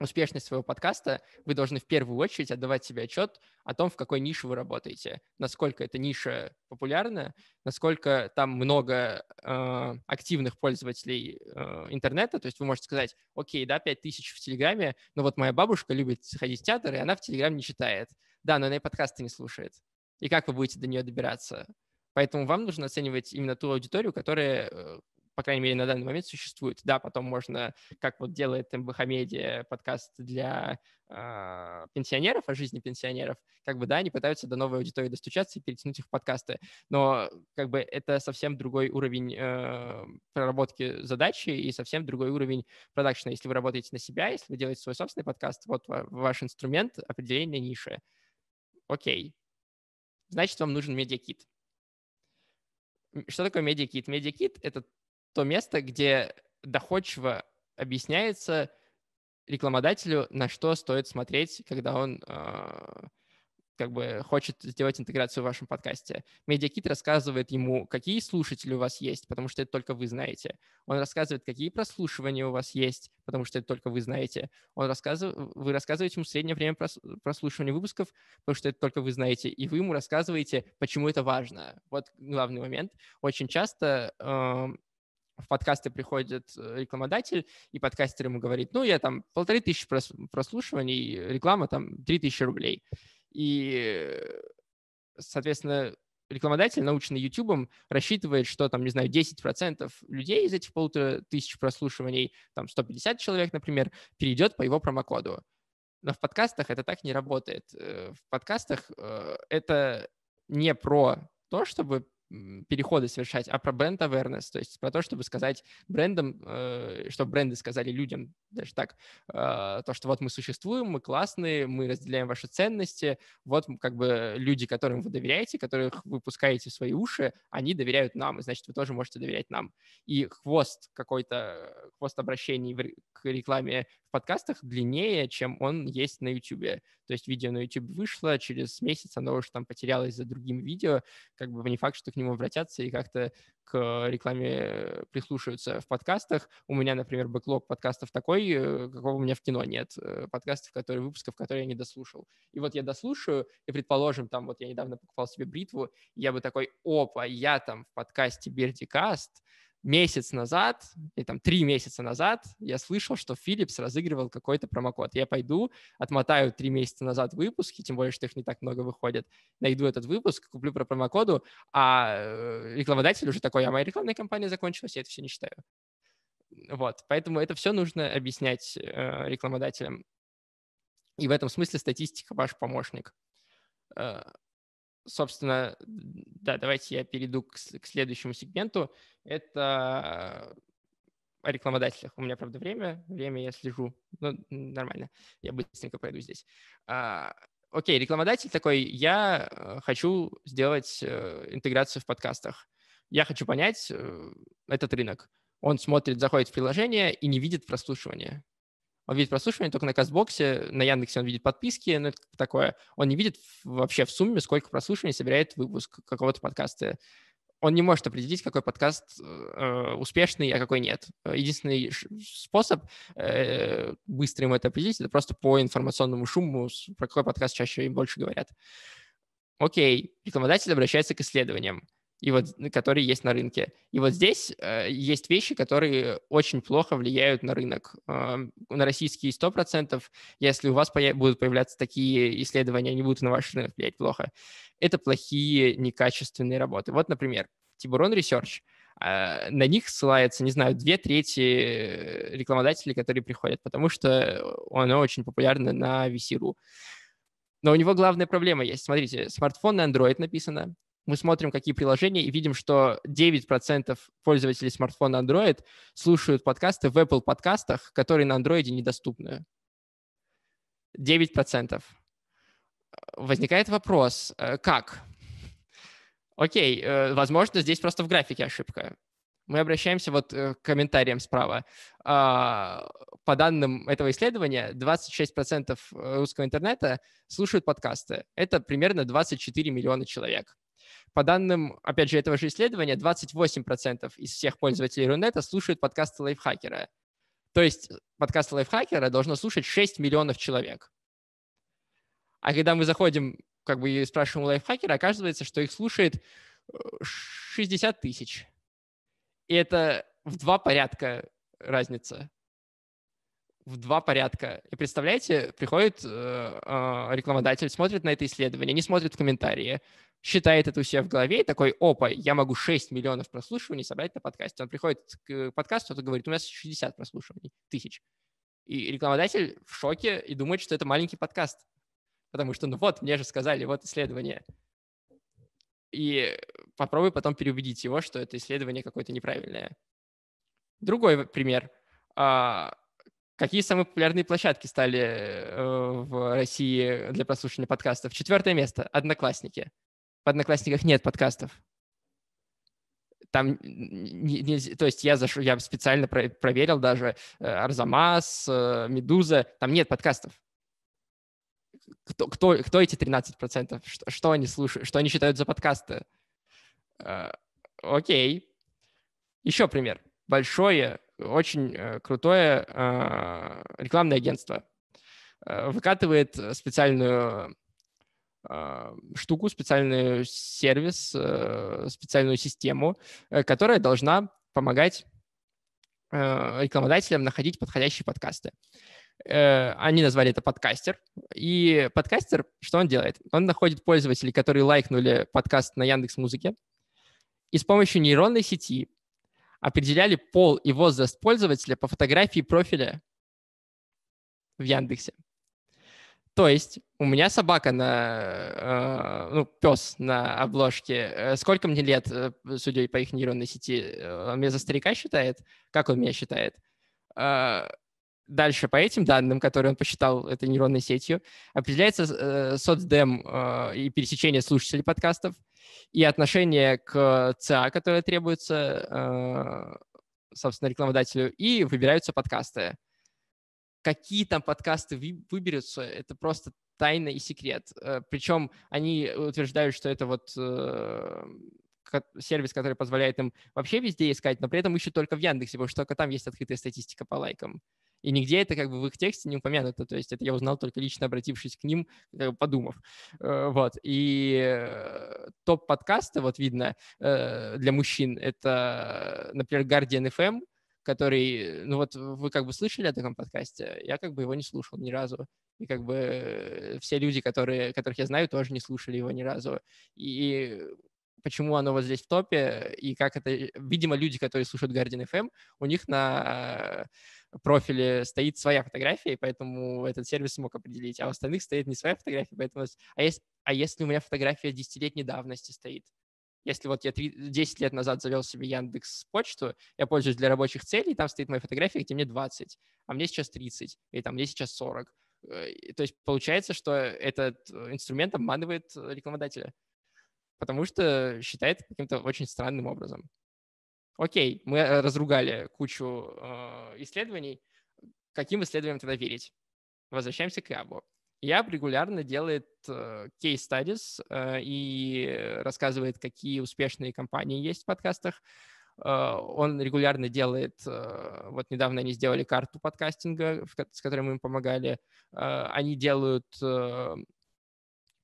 успешность своего подкаста, вы должны в первую очередь отдавать себе отчет о том, в какой нише вы работаете, насколько эта ниша популярна, насколько там много э, активных пользователей э, интернета. То есть вы можете сказать, окей, да, 5000 в Телеграме, но вот моя бабушка любит ходить в театр, и она в Телеграм не читает. Да, но она и подкасты не слушает. И как вы будете до нее добираться? Поэтому вам нужно оценивать именно ту аудиторию, которая э, по крайней мере, на данный момент существует. Да, потом можно, как вот делает МБХ Медиа подкаст для э, пенсионеров, о жизни пенсионеров, как бы, да, они пытаются до новой аудитории достучаться и перетянуть их в подкасты. Но, как бы, это совсем другой уровень э, проработки задачи и совсем другой уровень продакшена. Если вы работаете на себя, если вы делаете свой собственный подкаст, вот ваш инструмент определения ниши. Окей. Значит, вам нужен медиакит. Что такое медиакит? Медиакит — это то место, где доходчиво объясняется рекламодателю, на что стоит смотреть, когда он э, как бы хочет сделать интеграцию в вашем подкасте. Медиакит рассказывает ему, какие слушатели у вас есть, потому что это только вы знаете. Он рассказывает, какие прослушивания у вас есть, потому что это только вы знаете. Он рассказыв... Вы рассказываете ему среднее время прос... прослушивания выпусков, потому что это только вы знаете, и вы ему рассказываете, почему это важно. Вот главный момент. Очень часто э, в подкасты приходит э, рекламодатель, и подкастер ему говорит, ну, я там полторы тысячи прослушиваний, реклама там три тысячи рублей. И, э, соответственно, рекламодатель, наученный YouTube, рассчитывает, что там, не знаю, 10% людей из этих полутора тысяч прослушиваний, там 150 человек, например, перейдет по его промокоду. Но в подкастах это так не работает. Э, в подкастах это не про то, чтобы переходы совершать, а про бренд awareness, то есть про то, чтобы сказать брендам, э, чтобы бренды сказали людям, даже так, э, то, что вот мы существуем, мы классные, мы разделяем ваши ценности, вот как бы люди, которым вы доверяете, которых вы пускаете в свои уши, они доверяют нам, и значит, вы тоже можете доверять нам. И хвост какой-то, э, хвост обращений к рекламе подкастах длиннее, чем он есть на YouTube. То есть видео на YouTube вышло, через месяц оно уже там потерялось за другим видео, как бы не факт, что к нему обратятся и как-то к рекламе прислушиваются. в подкастах. У меня, например, бэклог подкастов такой, э, какого у меня в кино нет. Э, подкастов, которые, выпусков, которые я не дослушал. И вот я дослушаю, и, предположим, там вот я недавно покупал себе бритву, я бы такой, опа, я там в подкасте Бердикаст, месяц назад, и там три месяца назад я слышал, что Philips разыгрывал какой-то промокод. Я пойду, отмотаю три месяца назад выпуски, тем более, что их не так много выходит, найду этот выпуск, куплю про промокоду, а э, рекламодатель уже такой, а моя рекламная кампания закончилась, я это все не считаю. Вот, поэтому это все нужно объяснять э, рекламодателям. И в этом смысле статистика ваш помощник. Э, собственно, да, давайте я перейду к, к следующему сегменту. Это э, о рекламодателях. У меня, правда, время. Время я слежу. Ну, нормально. Я быстренько пройду здесь. А, окей, рекламодатель такой. Я э, хочу сделать э, интеграцию в подкастах. Я хочу понять этот рынок. Он смотрит, заходит в приложение и не видит прослушивания. Он видит прослушивание только на Казбоксе, на Яндексе он видит подписки, но ну, это такое. Он не видит вообще в сумме, сколько прослушиваний собирает выпуск какого-то подкаста. Он не может определить, какой подкаст э, успешный, а какой нет. Единственный способ э, быстро ему это определить, это просто по информационному шуму, про какой подкаст чаще им больше говорят. Окей, рекламодатель обращается к исследованиям и вот, которые есть на рынке. И вот здесь э, есть вещи, которые очень плохо влияют на рынок. Э, на российские 100%, если у вас поя- будут появляться такие исследования, они будут на ваш рынок влиять плохо. Это плохие, некачественные работы. Вот, например, Тибурон Research. Э, на них ссылается, не знаю, две трети рекламодателей, которые приходят, потому что оно очень популярно на VC.ru. Но у него главная проблема есть. Смотрите, смартфон на Android написано, мы смотрим, какие приложения, и видим, что 9% пользователей смартфона Android слушают подкасты в Apple подкастах, которые на Android недоступны. 9%. Возникает вопрос, э, как? Окей, э, возможно, здесь просто в графике ошибка. Мы обращаемся вот э, к комментариям справа. А, по данным этого исследования, 26% русского интернета слушают подкасты. Это примерно 24 миллиона человек. По данным, опять же, этого же исследования, 28% из всех пользователей Рунета слушают подкасты лайфхакера. То есть подкасты лайфхакера должно слушать 6 миллионов человек. А когда мы заходим, как бы и спрашиваем у лайфхакера, оказывается, что их слушает 60 э, тысяч. И это в два порядка разница. В два порядка. И представляете, приходит э, э, рекламодатель, смотрит на это исследование, не смотрит в комментарии, считает это у себя в голове и такой, опа, я могу 6 миллионов прослушиваний собрать на подкасте. Он приходит к э, подкасту, и говорит, у нас 60 прослушиваний, тысяч. И рекламодатель в шоке и думает, что это маленький подкаст. Потому что, ну вот, мне же сказали, вот исследование. И попробуй потом переубедить его, что это исследование какое-то неправильное. Другой пример. А, какие самые популярные площадки стали э, в России для прослушивания подкастов? Четвертое место – «Одноклассники» в Одноклассниках нет подкастов. Там, не, не, то есть я зашел, я специально про, проверил даже э, Арзамас, э, Медуза, там нет подкастов. Кто, кто, кто эти 13%? Что, что они слушают? Что они считают за подкасты? Э, окей. Еще пример. Большое, очень э, крутое э, рекламное агентство выкатывает специальную а, штуку, специальный сервис, э, специальную систему, э, которая должна помогать э, рекламодателям находить подходящие подкасты. Они назвали это подкастер. И подкастер, что он делает? Он находит пользователей, которые лайкнули подкаст на Яндекс Музыке, и с помощью нейронной сети определяли пол и возраст пользователя по фотографии профиля в Яндексе. То есть у меня собака на, э, ну, пес на обложке. Э, сколько мне лет, э, судя по их нейронной сети, э, он меня за старика считает? Как он меня считает? Э, дальше по этим данным, которые он посчитал этой нейронной сетью, определяется э, соцдем э, и пересечение слушателей подкастов, и отношение к ЦА, которое требуется, э, собственно, рекламодателю, и выбираются подкасты. Какие там подкасты выберутся, это просто тайна и секрет. Э, Причем они утверждают, что это вот э, сервис, который позволяет им вообще везде искать, но при этом ищут только в Яндексе, потому что только там есть открытая статистика по лайкам. И нигде это как бы в их тексте не упомянуто. То есть это я узнал только лично обратившись к ним, подумав. Э, вот. И топ подкаста, вот видно, для мужчин, это, например, Guardian FM, который, ну вот вы как бы слышали о таком подкасте, я как бы его не слушал ни разу. И как бы все люди, которые, которых я знаю, тоже не слушали его ни разу. И почему оно вот здесь в топе, и как это... Видимо, люди, которые слушают Guardian FM, у них на профиле стоит своя фотография, и поэтому этот сервис смог определить, а у остальных стоит не своя фотография, поэтому... А, есть... а если у меня фотография десятилетней давности стоит? Если вот я 10 лет назад завел себе Яндекс почту, я пользуюсь для рабочих целей, там стоит моя фотография, где мне 20, а мне сейчас 30, и там мне сейчас 40. Э, то есть получается, что этот э, инструмент обманывает э, рекламодателя, потому что считает каким-то очень странным образом. Окей, мы разругали кучу э, исследований. Каким исследованиям тогда верить? Возвращаемся к Абу. Я регулярно делает кейс э, studies э, и рассказывает, какие успешные компании есть в подкастах. Э, он регулярно делает, вот недавно они сделали карту подкастинга, с которой мы им помогали. Они делают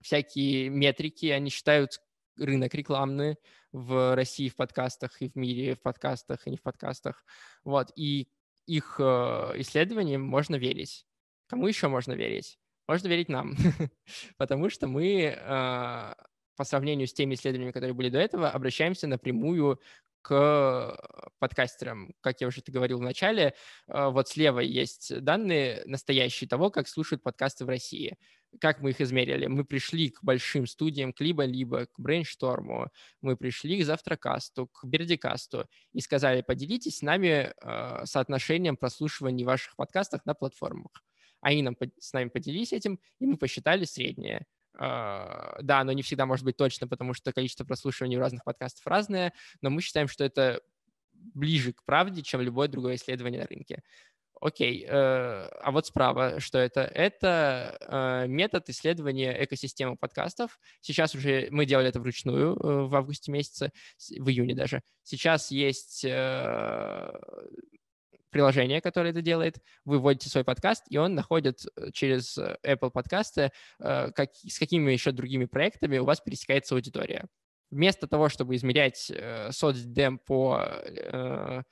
всякие метрики, они считают рынок рекламный в России в подкастах и в мире в подкастах и не в подкастах. Вот, и их исследованиям можно верить. Кому еще можно верить? Можно верить нам, [LAUGHS] потому что мы а, по сравнению с теми исследованиями, которые были до этого, обращаемся напрямую к подкастерам. Как я уже это говорил в начале, а, вот слева есть данные настоящие того, как слушают подкасты в России. Как мы их измерили? Мы пришли к большим студиям, к либо-либо, к Брейншторму, мы пришли к Завтракасту, к Бердикасту и сказали, поделитесь с нами а, соотношением прослушивания ваших подкастов на платформах они нам, с нами поделились этим, и мы посчитали среднее. А, да, оно не всегда может быть точно, потому что количество прослушиваний у разных подкастов разное, но мы считаем, что это ближе к правде, чем любое другое исследование на рынке. Окей, э, а вот справа, что это? Это э, метод исследования экосистемы подкастов. Сейчас уже мы делали это вручную э, в августе месяце, в июне даже. Сейчас есть приложение, которое это делает, вы вводите свой подкаст, и он находит э, через э, Apple подкасты, э, как, с какими еще другими проектами у вас пересекается аудитория. Вместо того, чтобы измерять э, соцдем по э,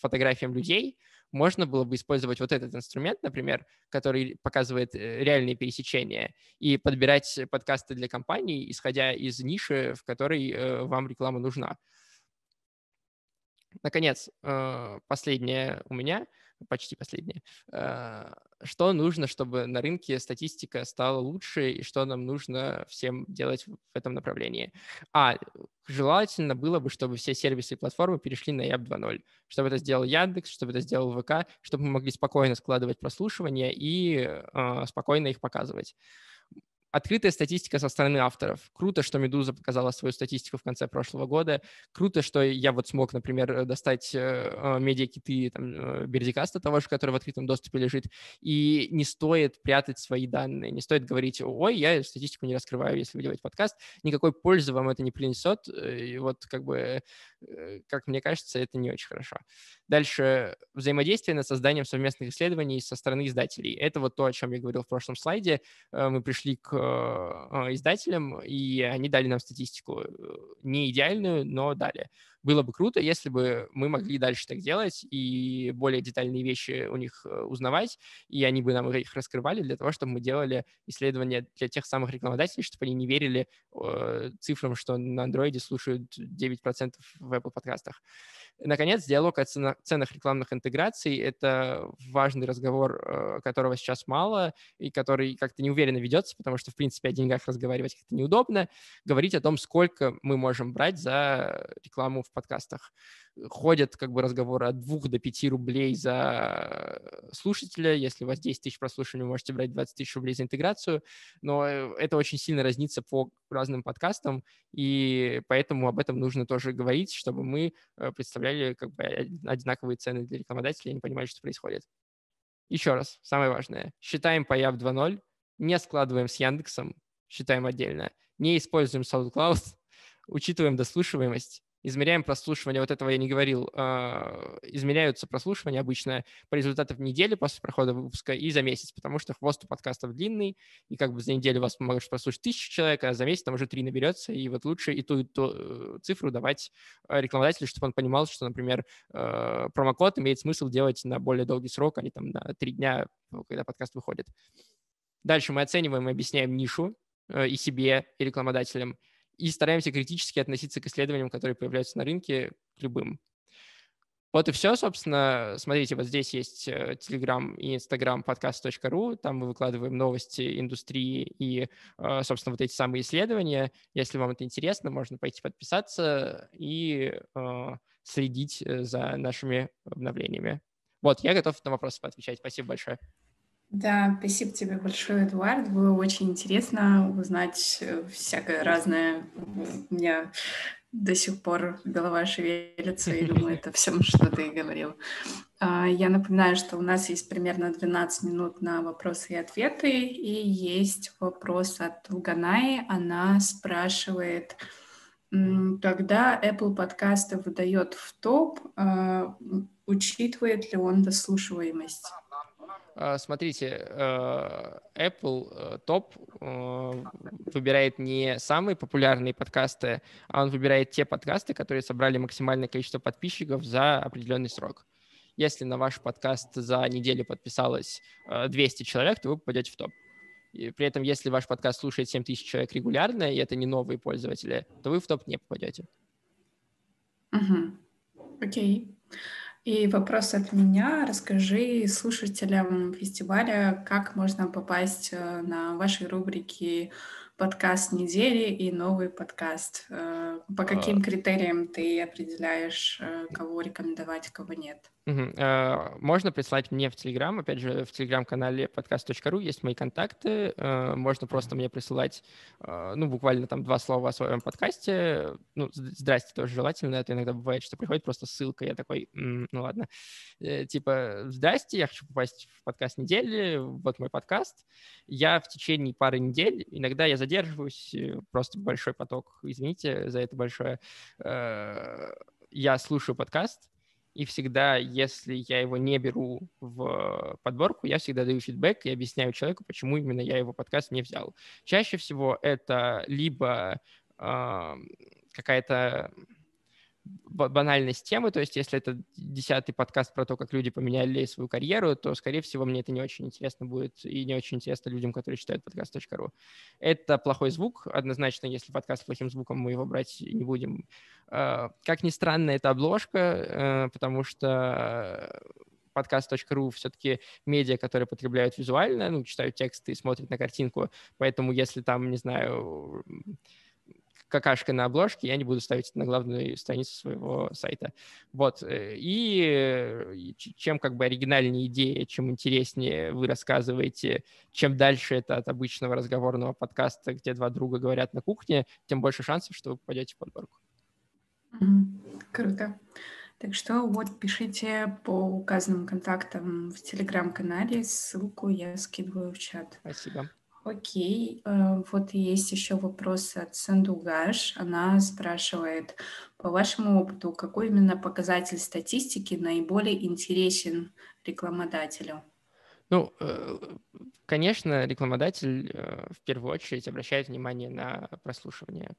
фотографиям людей, можно было бы использовать вот этот инструмент, например, который показывает реальные пересечения, и подбирать подкасты для компаний, исходя из ниши, в которой вам реклама нужна. Наконец, э, последнее у меня, почти последнее. Э, что нужно, чтобы на рынке статистика стала лучше, и что нам нужно всем делать в этом направлении? А, желательно было бы, чтобы все сервисы и платформы перешли на Яб 2.0. Чтобы это сделал Яндекс, чтобы это сделал ВК, чтобы мы могли спокойно складывать прослушивания и э, спокойно их показывать. Открытая статистика со стороны авторов. Круто, что «Медуза» показала свою статистику в конце прошлого года. Круто, что я вот смог, например, э, достать э, а, медиакиты там, э, Бердикаста, того же, который в открытом доступе лежит. И не стоит прятать свои данные, не стоит говорить, ой, я статистику не раскрываю, если вы делаете подкаст. Никакой пользы вам это не принесет. И вот как бы, как мне кажется, это не очень хорошо. Дальше взаимодействие над созданием совместных исследований со стороны издателей. Это вот то, о чем я говорил в прошлом слайде. Мы пришли к Э, а, издателям, и они дали нам статистику. Э, не идеальную, но дали. Было бы круто, если бы мы могли дальше так делать и более детальные вещи у них э, узнавать, и они бы нам их раскрывали для того, чтобы мы делали исследования для тех самых рекламодателей, чтобы они не верили цифрам, что на андроиде слушают 9% в Apple подкастах. Uh, Наконец, диалог о ценах рекламных интеграций — это важный разговор, э, которого сейчас мало и который как-то неуверенно ведется, потому что, в принципе, о деньгах разговаривать как-то неудобно. Говорить о том, сколько мы можем брать за рекламу в подкастах. Ходят как бы разговоры от 2 до 5 рублей за э, слушателя. Если у вас 10 тысяч прослушиваний, вы можете брать 20 тысяч рублей за интеграцию. Но э, это очень сильно разнится по разным подкастам, и поэтому об этом нужно тоже говорить, чтобы мы э, представляли как бы одинаковые цены для рекламодателей, не понимали, что происходит. Еще раз, самое важное. Считаем по Яв 2.0, не складываем с Яндексом, считаем отдельно, не используем SoundCloud, [LAUGHS] учитываем дослушиваемость, измеряем прослушивание, вот этого я не говорил, а, измеряются прослушивания обычно по результатам недели после прохода выпуска и за месяц, потому что хвост у подкастов длинный, и как бы за неделю у вас помогут прослушать тысячу человек, а за месяц там уже три наберется, и вот лучше и ту, и ту э, цифру давать э, рекламодателю, чтобы он понимал, что, например, э, промокод имеет смысл делать на более долгий срок, а не там на три дня, ну, когда подкаст выходит. Дальше мы оцениваем и объясняем нишу и себе, и рекламодателям – и стараемся критически относиться к исследованиям, которые появляются на рынке, к любым. Вот и все, собственно. Смотрите, вот здесь есть э, Telegram и Instagram Podcast.ru. Там мы выкладываем новости индустрии и, э, собственно, вот эти самые исследования. Если вам это интересно, можно пойти подписаться и э, следить за нашими обновлениями. Вот, я готов на вопросы поотвечать. Спасибо большое. Да, спасибо тебе большое, Эдуард. Было очень интересно узнать э, всякое разное. У меня до сих пор голова шевелится, и думаю, это всем, что ты говорил. А, я напоминаю, что у нас есть примерно 12 минут на вопросы и ответы, и есть вопрос от Луганаи. Она спрашивает, когда Apple подкасты выдает в топ, а, учитывает ли он дослушиваемость? Э, смотрите, э, Apple э, топ выбирает не самые популярные подкасты, а он выбирает те подкасты, которые собрали максимальное количество подписчиков за определенный срок. Если на ваш подкаст за неделю подписалось 200 человек, то вы попадете в топ. И при этом, если ваш подкаст слушает 7 тысяч человек регулярно, и это не новые пользователи, то вы в топ не попадете. Окей. Uh-huh. Okay. И вопрос от меня. Расскажи слушателям фестиваля, как можно попасть э, на ваши рубрики подкаст недели и новый подкаст. Э, по а. каким критериям ты определяешь, э, кого рекомендовать, а кого нет? Угу. Можно прислать мне в Телеграм, опять же, в Телеграм-канале подкаст.ру есть мои контакты, а, можно просто мне присылать, а, ну, буквально там два слова о своем подкасте, ну, здрасте тоже желательно, это иногда бывает, что приходит просто ссылка, я такой, ну, ладно, э, типа, здрасте, я хочу попасть в подкаст недели, вот мой подкаст, я в течение пары недель, иногда я задерживаюсь, э, просто большой поток, извините за это большое, э, я слушаю подкаст, и всегда, если я его не беру в подборку, я всегда даю фидбэк и объясняю человеку, почему именно я его подкаст не взял. Чаще всего это либо э, какая-то банальность темы, то есть если это десятый подкаст про то, как люди поменяли свою карьеру, то, скорее всего, мне это не очень интересно будет и не очень интересно людям, которые читают подкаст.ру. Это плохой звук, однозначно, если подкаст с плохим звуком, мы его брать не будем. А, как ни странно, это обложка, э, потому что подкаст.ру все-таки медиа, которые потребляют визуально, ну, читают тексты и смотрят на картинку, поэтому если там, не знаю, какашкой на обложке, я не буду ставить это на главную страницу своего сайта. Вот. Э, и э, чем как бы оригинальнее идея, чем интереснее вы рассказываете, чем дальше это от обычного разговорного подкаста, где два друга говорят на кухне, тем больше шансов, что вы попадете в подборку. Круто. Так что вот пишите по указанным контактам в телеграм-канале. Ссылку я скидываю в чат. Спасибо. Окей, э, вот есть еще вопрос от Сандугаш. Она спрашивает, по вашему опыту, какой именно показатель статистики наиболее интересен рекламодателю? Ну, э, конечно, рекламодатель э, в первую очередь обращает внимание на прослушивание.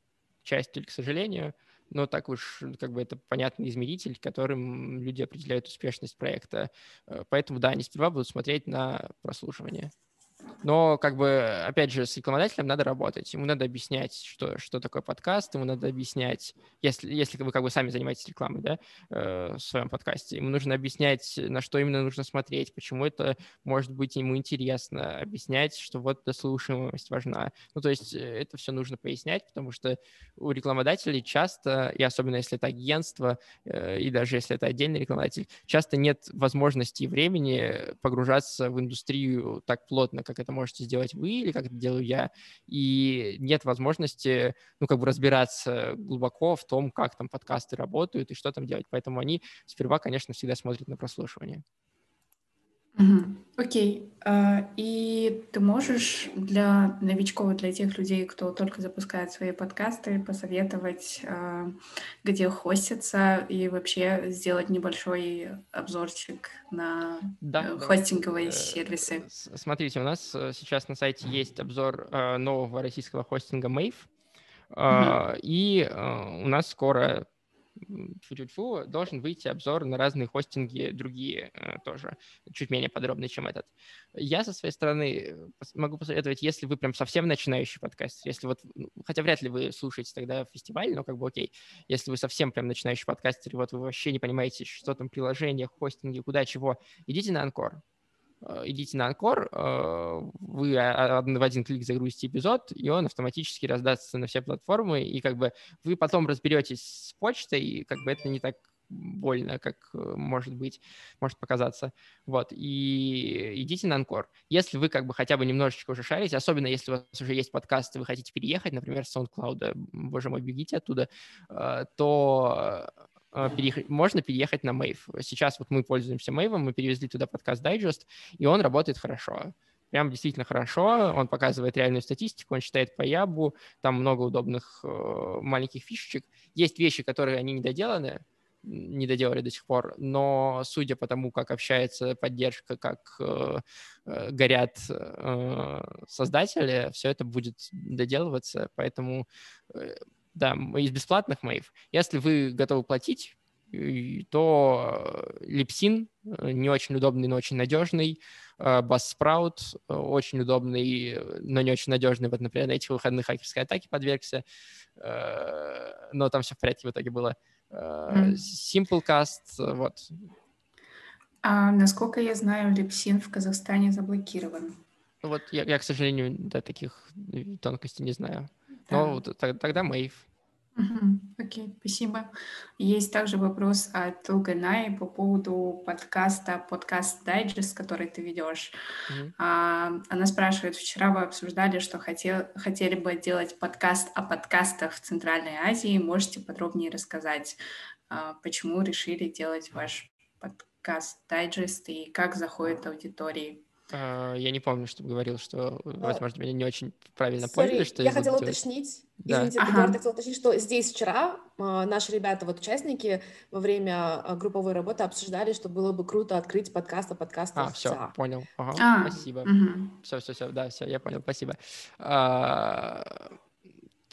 часть, только к сожалению, но так уж ну, как бы это понятный измеритель, которым люди определяют успешность проекта. Поэтому, да, они сперва будут смотреть на прослушивание. Но, как бы, опять же, с рекламодателем надо работать. Ему надо объяснять, что, что такое подкаст, ему надо объяснять, если, если вы как бы сами занимаетесь рекламой, да, э, в своем подкасте, ему нужно объяснять, на что именно нужно смотреть, почему это может быть ему интересно, объяснять, что вот дослушиваемость важна. Ну, то есть э, это все нужно пояснять, потому что у рекламодателей часто, и особенно если это агентство, э, и даже если это отдельный рекламодатель, часто нет возможности и времени погружаться в индустрию так плотно, как как это можете сделать вы или как это делаю я, и нет возможности, ну, как бы разбираться глубоко в том, как там подкасты работают и что там делать. Поэтому они сперва, конечно, всегда смотрят на прослушивание. Мгм. Окей. А, И ты можешь для новичков, для тех людей, кто только запускает свои подкасты, посоветовать, а, где хоститься и вообще сделать небольшой обзорчик на Да, э, хостинговые Э, сервисы? Смотрите, у нас э, сейчас на сайте есть обзор э, нового российского хостинга Mave, а, Мгм. А, И э, у нас скоро чу чу должен выйти обзор на разные хостинги, другие э, тоже, чуть менее подробный, чем этот. Я со своей стороны э, могу посоветовать, если вы прям совсем начинающий подкаст, если вот, ну, хотя вряд ли вы слушаете тогда фестиваль, но как бы окей, если вы совсем прям начинающий подкастер, и вот вы вообще не понимаете, что там приложение, хостинги, куда, чего, идите на Анкор. Э, идите на Анкор, э, вы а, в один клик загрузите эпизод, и он автоматически раздастся на все платформы, и как бы вы потом разберетесь с почтой, и как бы это не так больно, как э, может быть, может показаться. Вот, и идите на Анкор. Если вы как бы хотя бы немножечко уже шарите, особенно если у вас уже есть подкаст, и вы хотите переехать, например, с SoundCloud, боже мой, бегите оттуда, то а, переехать, можно переехать на Maeve. Сейчас вот мы пользуемся Maeve, мы перевезли туда подкаст Digest, и он работает хорошо. Прям действительно хорошо, он показывает реальную статистику, он считает по ябу, там много удобных э, маленьких фишечек. Есть вещи, которые они не доделаны, не доделали до сих пор, но судя по тому, как общается поддержка, как э, э горят э, создатели, все это будет доделываться, поэтому э, да, из бесплатных мейв. Если вы готовы платить, то э, Липсин э, не очень удобный, но очень надежный. Э, Buzzsprout очень удобный, но не очень надежный. Вот, например, на этих выходных хакерской атаки подвергся, но там все в порядке в итоге было. Simplecast, вот. А, насколько я знаю, Липсин в Казахстане заблокирован. Вот я, я к сожалению, до таких тонкостей не знаю. Ну тогда Мэйв. Окей, спасибо. Есть также вопрос от Улганай по поводу подкаста, подкаст Дайджест, который ты ведешь. Mm-hmm. А, она спрашивает, вчера вы обсуждали, что хотел, хотели бы делать подкаст о подкастах в Центральной Азии. Можете подробнее рассказать, а, почему решили делать ваш подкаст Дайджест и как заходит аудитория? А, я не помню, что говорил, что, а, возможно, меня не очень правильно Sorry, поняли, что я, хотела делать... уточнить, да. извините, ага. Эдуард, хотела уточнить, что здесь вчера а, наши ребята, вот участники, во время групповой работы обсуждали, что было бы круто открыть подкаст о подкастах. А, все, ЦА. понял. Ага, а, спасибо. Угу. Все, все, все, да, все, я понял, спасибо. А,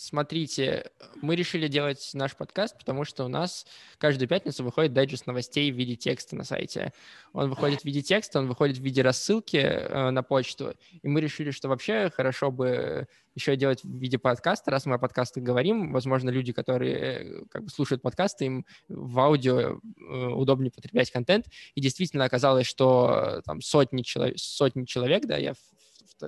смотрите, мы решили делать наш подкаст, потому что у нас каждую пятницу выходит дайджест новостей в виде текста на сайте. Он выходит в виде текста, он выходит в виде рассылки э, на почту. И мы решили, что вообще хорошо бы еще делать в виде подкаста, раз мы о подкастах говорим, возможно, люди, которые э, как бы слушают подкасты, им в аудио э, удобнее потреблять контент. И действительно оказалось, что э, там сотни, человек, сотни человек, да, я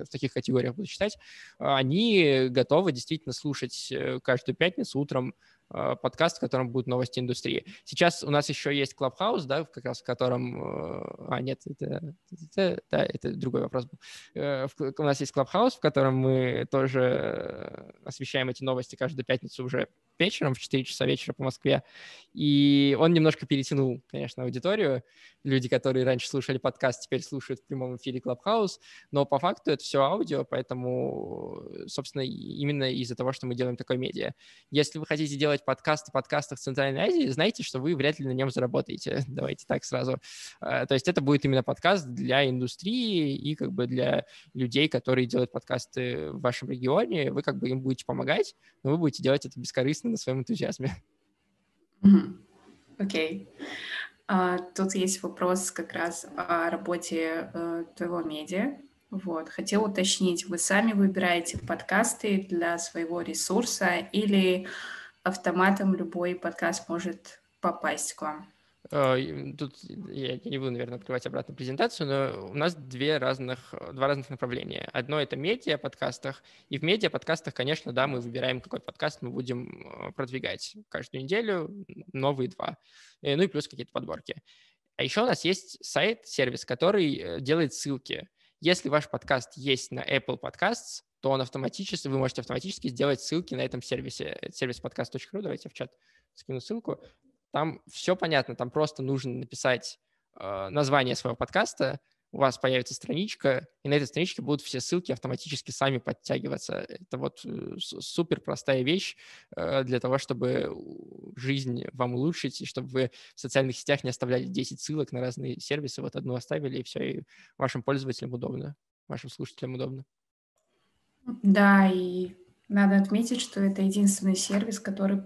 в таких категориях буду считать, а, они готовы действительно слушать э, каждую пятницу утром а, подкаст, в котором будут новости индустрии. Сейчас у нас еще есть Clubhouse, да, как раз в котором... Э, а, нет, это, это, да, это другой вопрос был. Э, у нас есть Clubhouse, в котором мы тоже освещаем эти новости каждую пятницу уже вечером, в 4 часа вечера по Москве. И он немножко перетянул, конечно, аудиторию. Люди, которые раньше слушали подкаст, теперь слушают в прямом эфире Clubhouse. Но по факту это все аудио, поэтому, собственно, именно из-за того, что мы делаем такое медиа. Если вы хотите делать подкасты о подкастах Центральной Азии, знайте, что вы вряд ли на нем заработаете. [LAUGHS] Давайте так сразу. А, то есть это будет именно подкаст для индустрии и как бы для людей, которые делают подкасты в вашем регионе. Вы как бы им будете помогать, но вы будете делать это бескорыстно прекрасно на своем энтузиазме. Окей. Okay. А, тут есть вопрос как раз о работе э, твоего медиа. Вот. Хотел уточнить, вы сами выбираете подкасты для своего ресурса или автоматом любой подкаст может попасть к вам? А, тут я не буду, наверное, открывать обратно презентацию, но у нас две разных, два разных направления. Одно — это медиа подкастах, и в медиа подкастах, конечно, да, мы выбираем, какой подкаст мы будем а, продвигать каждую неделю, новые два, э, ну и плюс какие-то подборки. А еще у нас есть сайт, сервис, который э, делает ссылки. Если ваш подкаст есть на Apple Podcasts, то он автоматически, вы можете автоматически сделать ссылки на этом сервисе, э, сервис podcast.ru, давайте я в чат скину ссылку, там все понятно, там просто нужно написать э, название своего подкаста, у вас появится страничка, и на этой страничке будут все ссылки автоматически сами подтягиваться. Это вот э, супер простая вещь э, для того, чтобы жизнь вам улучшить, и чтобы вы в социальных сетях не оставляли 10 ссылок на разные сервисы, вот одну оставили, и все, и вашим пользователям удобно, вашим слушателям удобно. Да, и надо отметить, что это единственный сервис, который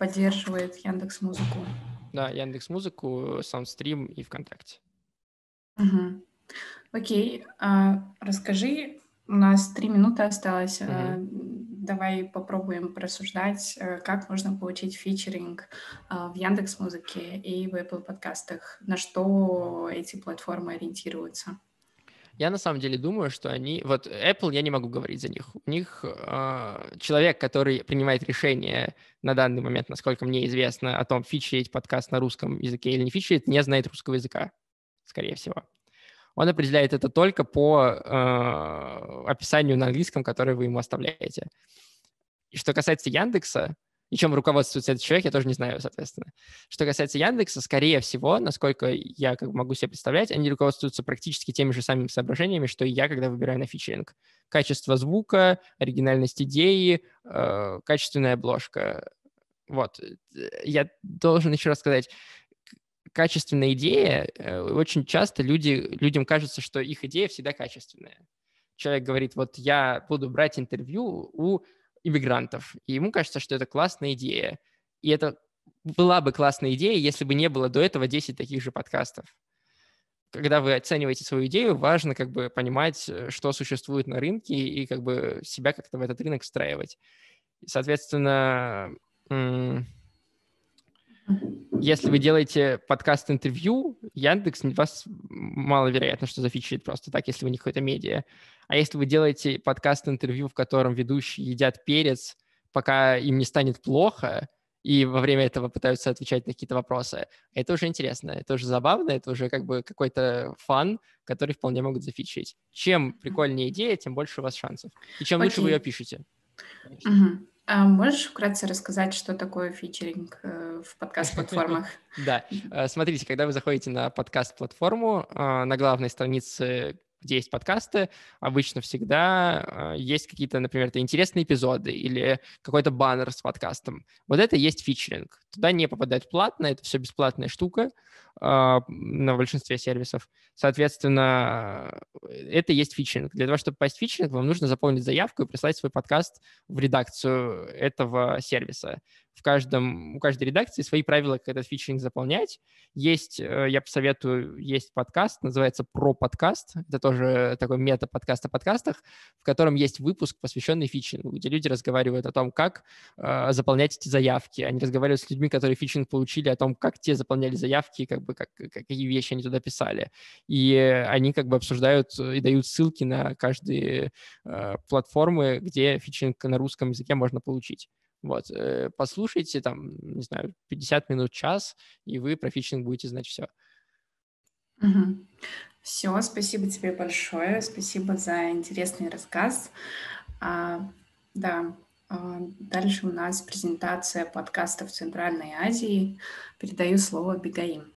поддерживает Яндекс Музыку. Да, Яндекс Музыку, Саундстрим и ВКонтакте. Угу. Окей, а, расскажи, у нас три минуты осталось. Угу. А, давай попробуем просуждать, э, как можно получить фичеринг а, в Яндекс Музыке и в Apple подкастах. На что эти платформы ориентируются? Я на самом деле думаю, что они... Вот Apple, я не могу говорить за них. У них э, человек, который принимает решение на данный момент, насколько мне известно, о том, фичерить подкаст на русском языке или не фичерить, не знает русского языка, скорее всего. Он определяет это только по э, описанию на английском, которое вы ему оставляете. И что касается Яндекса, и чем руководствуется этот человек, я тоже не знаю, соответственно. Что касается Яндекса, скорее всего, насколько я как могу себе представлять, они руководствуются практически теми же самыми соображениями, что и я, когда выбираю на фичеринг. Качество звука, оригинальность идеи, э, качественная обложка. Вот. Э, я должен еще раз сказать, качественная идея, э, очень часто люди, людям кажется, что их идея всегда качественная. Человек говорит, вот я буду брать интервью у иммигрантов. И ему кажется, что это классная идея. И это была бы классная идея, если бы не было до этого 10 таких же подкастов. Когда вы оцениваете свою идею, важно как бы понимать, э, что существует на рынке и как бы себя как-то в этот рынок встраивать. Соответственно, если вы делаете подкаст-интервью, Яндекс вас маловероятно, что зафичит просто так, если вы не какой то медиа. А если вы делаете подкаст-интервью, в котором ведущие едят перец, пока им не станет плохо, и во время этого пытаются отвечать на какие-то вопросы. Это уже интересно, это уже забавно, это уже как бы какой-то фан, который вполне могут зафичить. Чем прикольнее идея, тем больше у вас шансов. И чем Окей. лучше вы ее пишете. Угу. А можешь вкратце рассказать, что такое фичеринг э, в подкаст-платформах? [LAUGHS] Да, э, смотрите, когда вы заходите на подкаст-платформу, э, на главной странице где есть подкасты, обычно всегда э, есть какие-то, например, это интересные эпизоды или какой-то баннер с подкастом. Вот это есть фичеринг. Туда не попадает платно, это все бесплатная штука. А, на большинстве сервисов. Соответственно, это и есть фичинг. Для того, чтобы попасть в фичинг, вам нужно заполнить заявку и прислать свой подкаст в редакцию этого сервиса. В каждом, у каждой редакции свои правила, как этот фичинг заполнять. Есть, э, я посоветую, есть подкаст, называется «Про подкаст». Это тоже такой мета-подкаст о подкастах, в котором есть выпуск, посвященный фичингу, где люди разговаривают о том, как э, заполнять эти заявки. Они разговаривают с людьми, которые фичинг получили, о том, как те заполняли заявки, как бы бы как, какие вещи они туда писали. И они как бы обсуждают э, и дают ссылки на каждые э, платформы, где фичинг на русском языке можно получить. Вот, э, послушайте там, не знаю, 50 минут, час, и вы про фичинг будете знать все. Угу. Все, спасибо тебе большое, спасибо за интересный рассказ. А, да, а дальше у нас презентация подкастов Центральной Азии. Передаю слово Бегаим.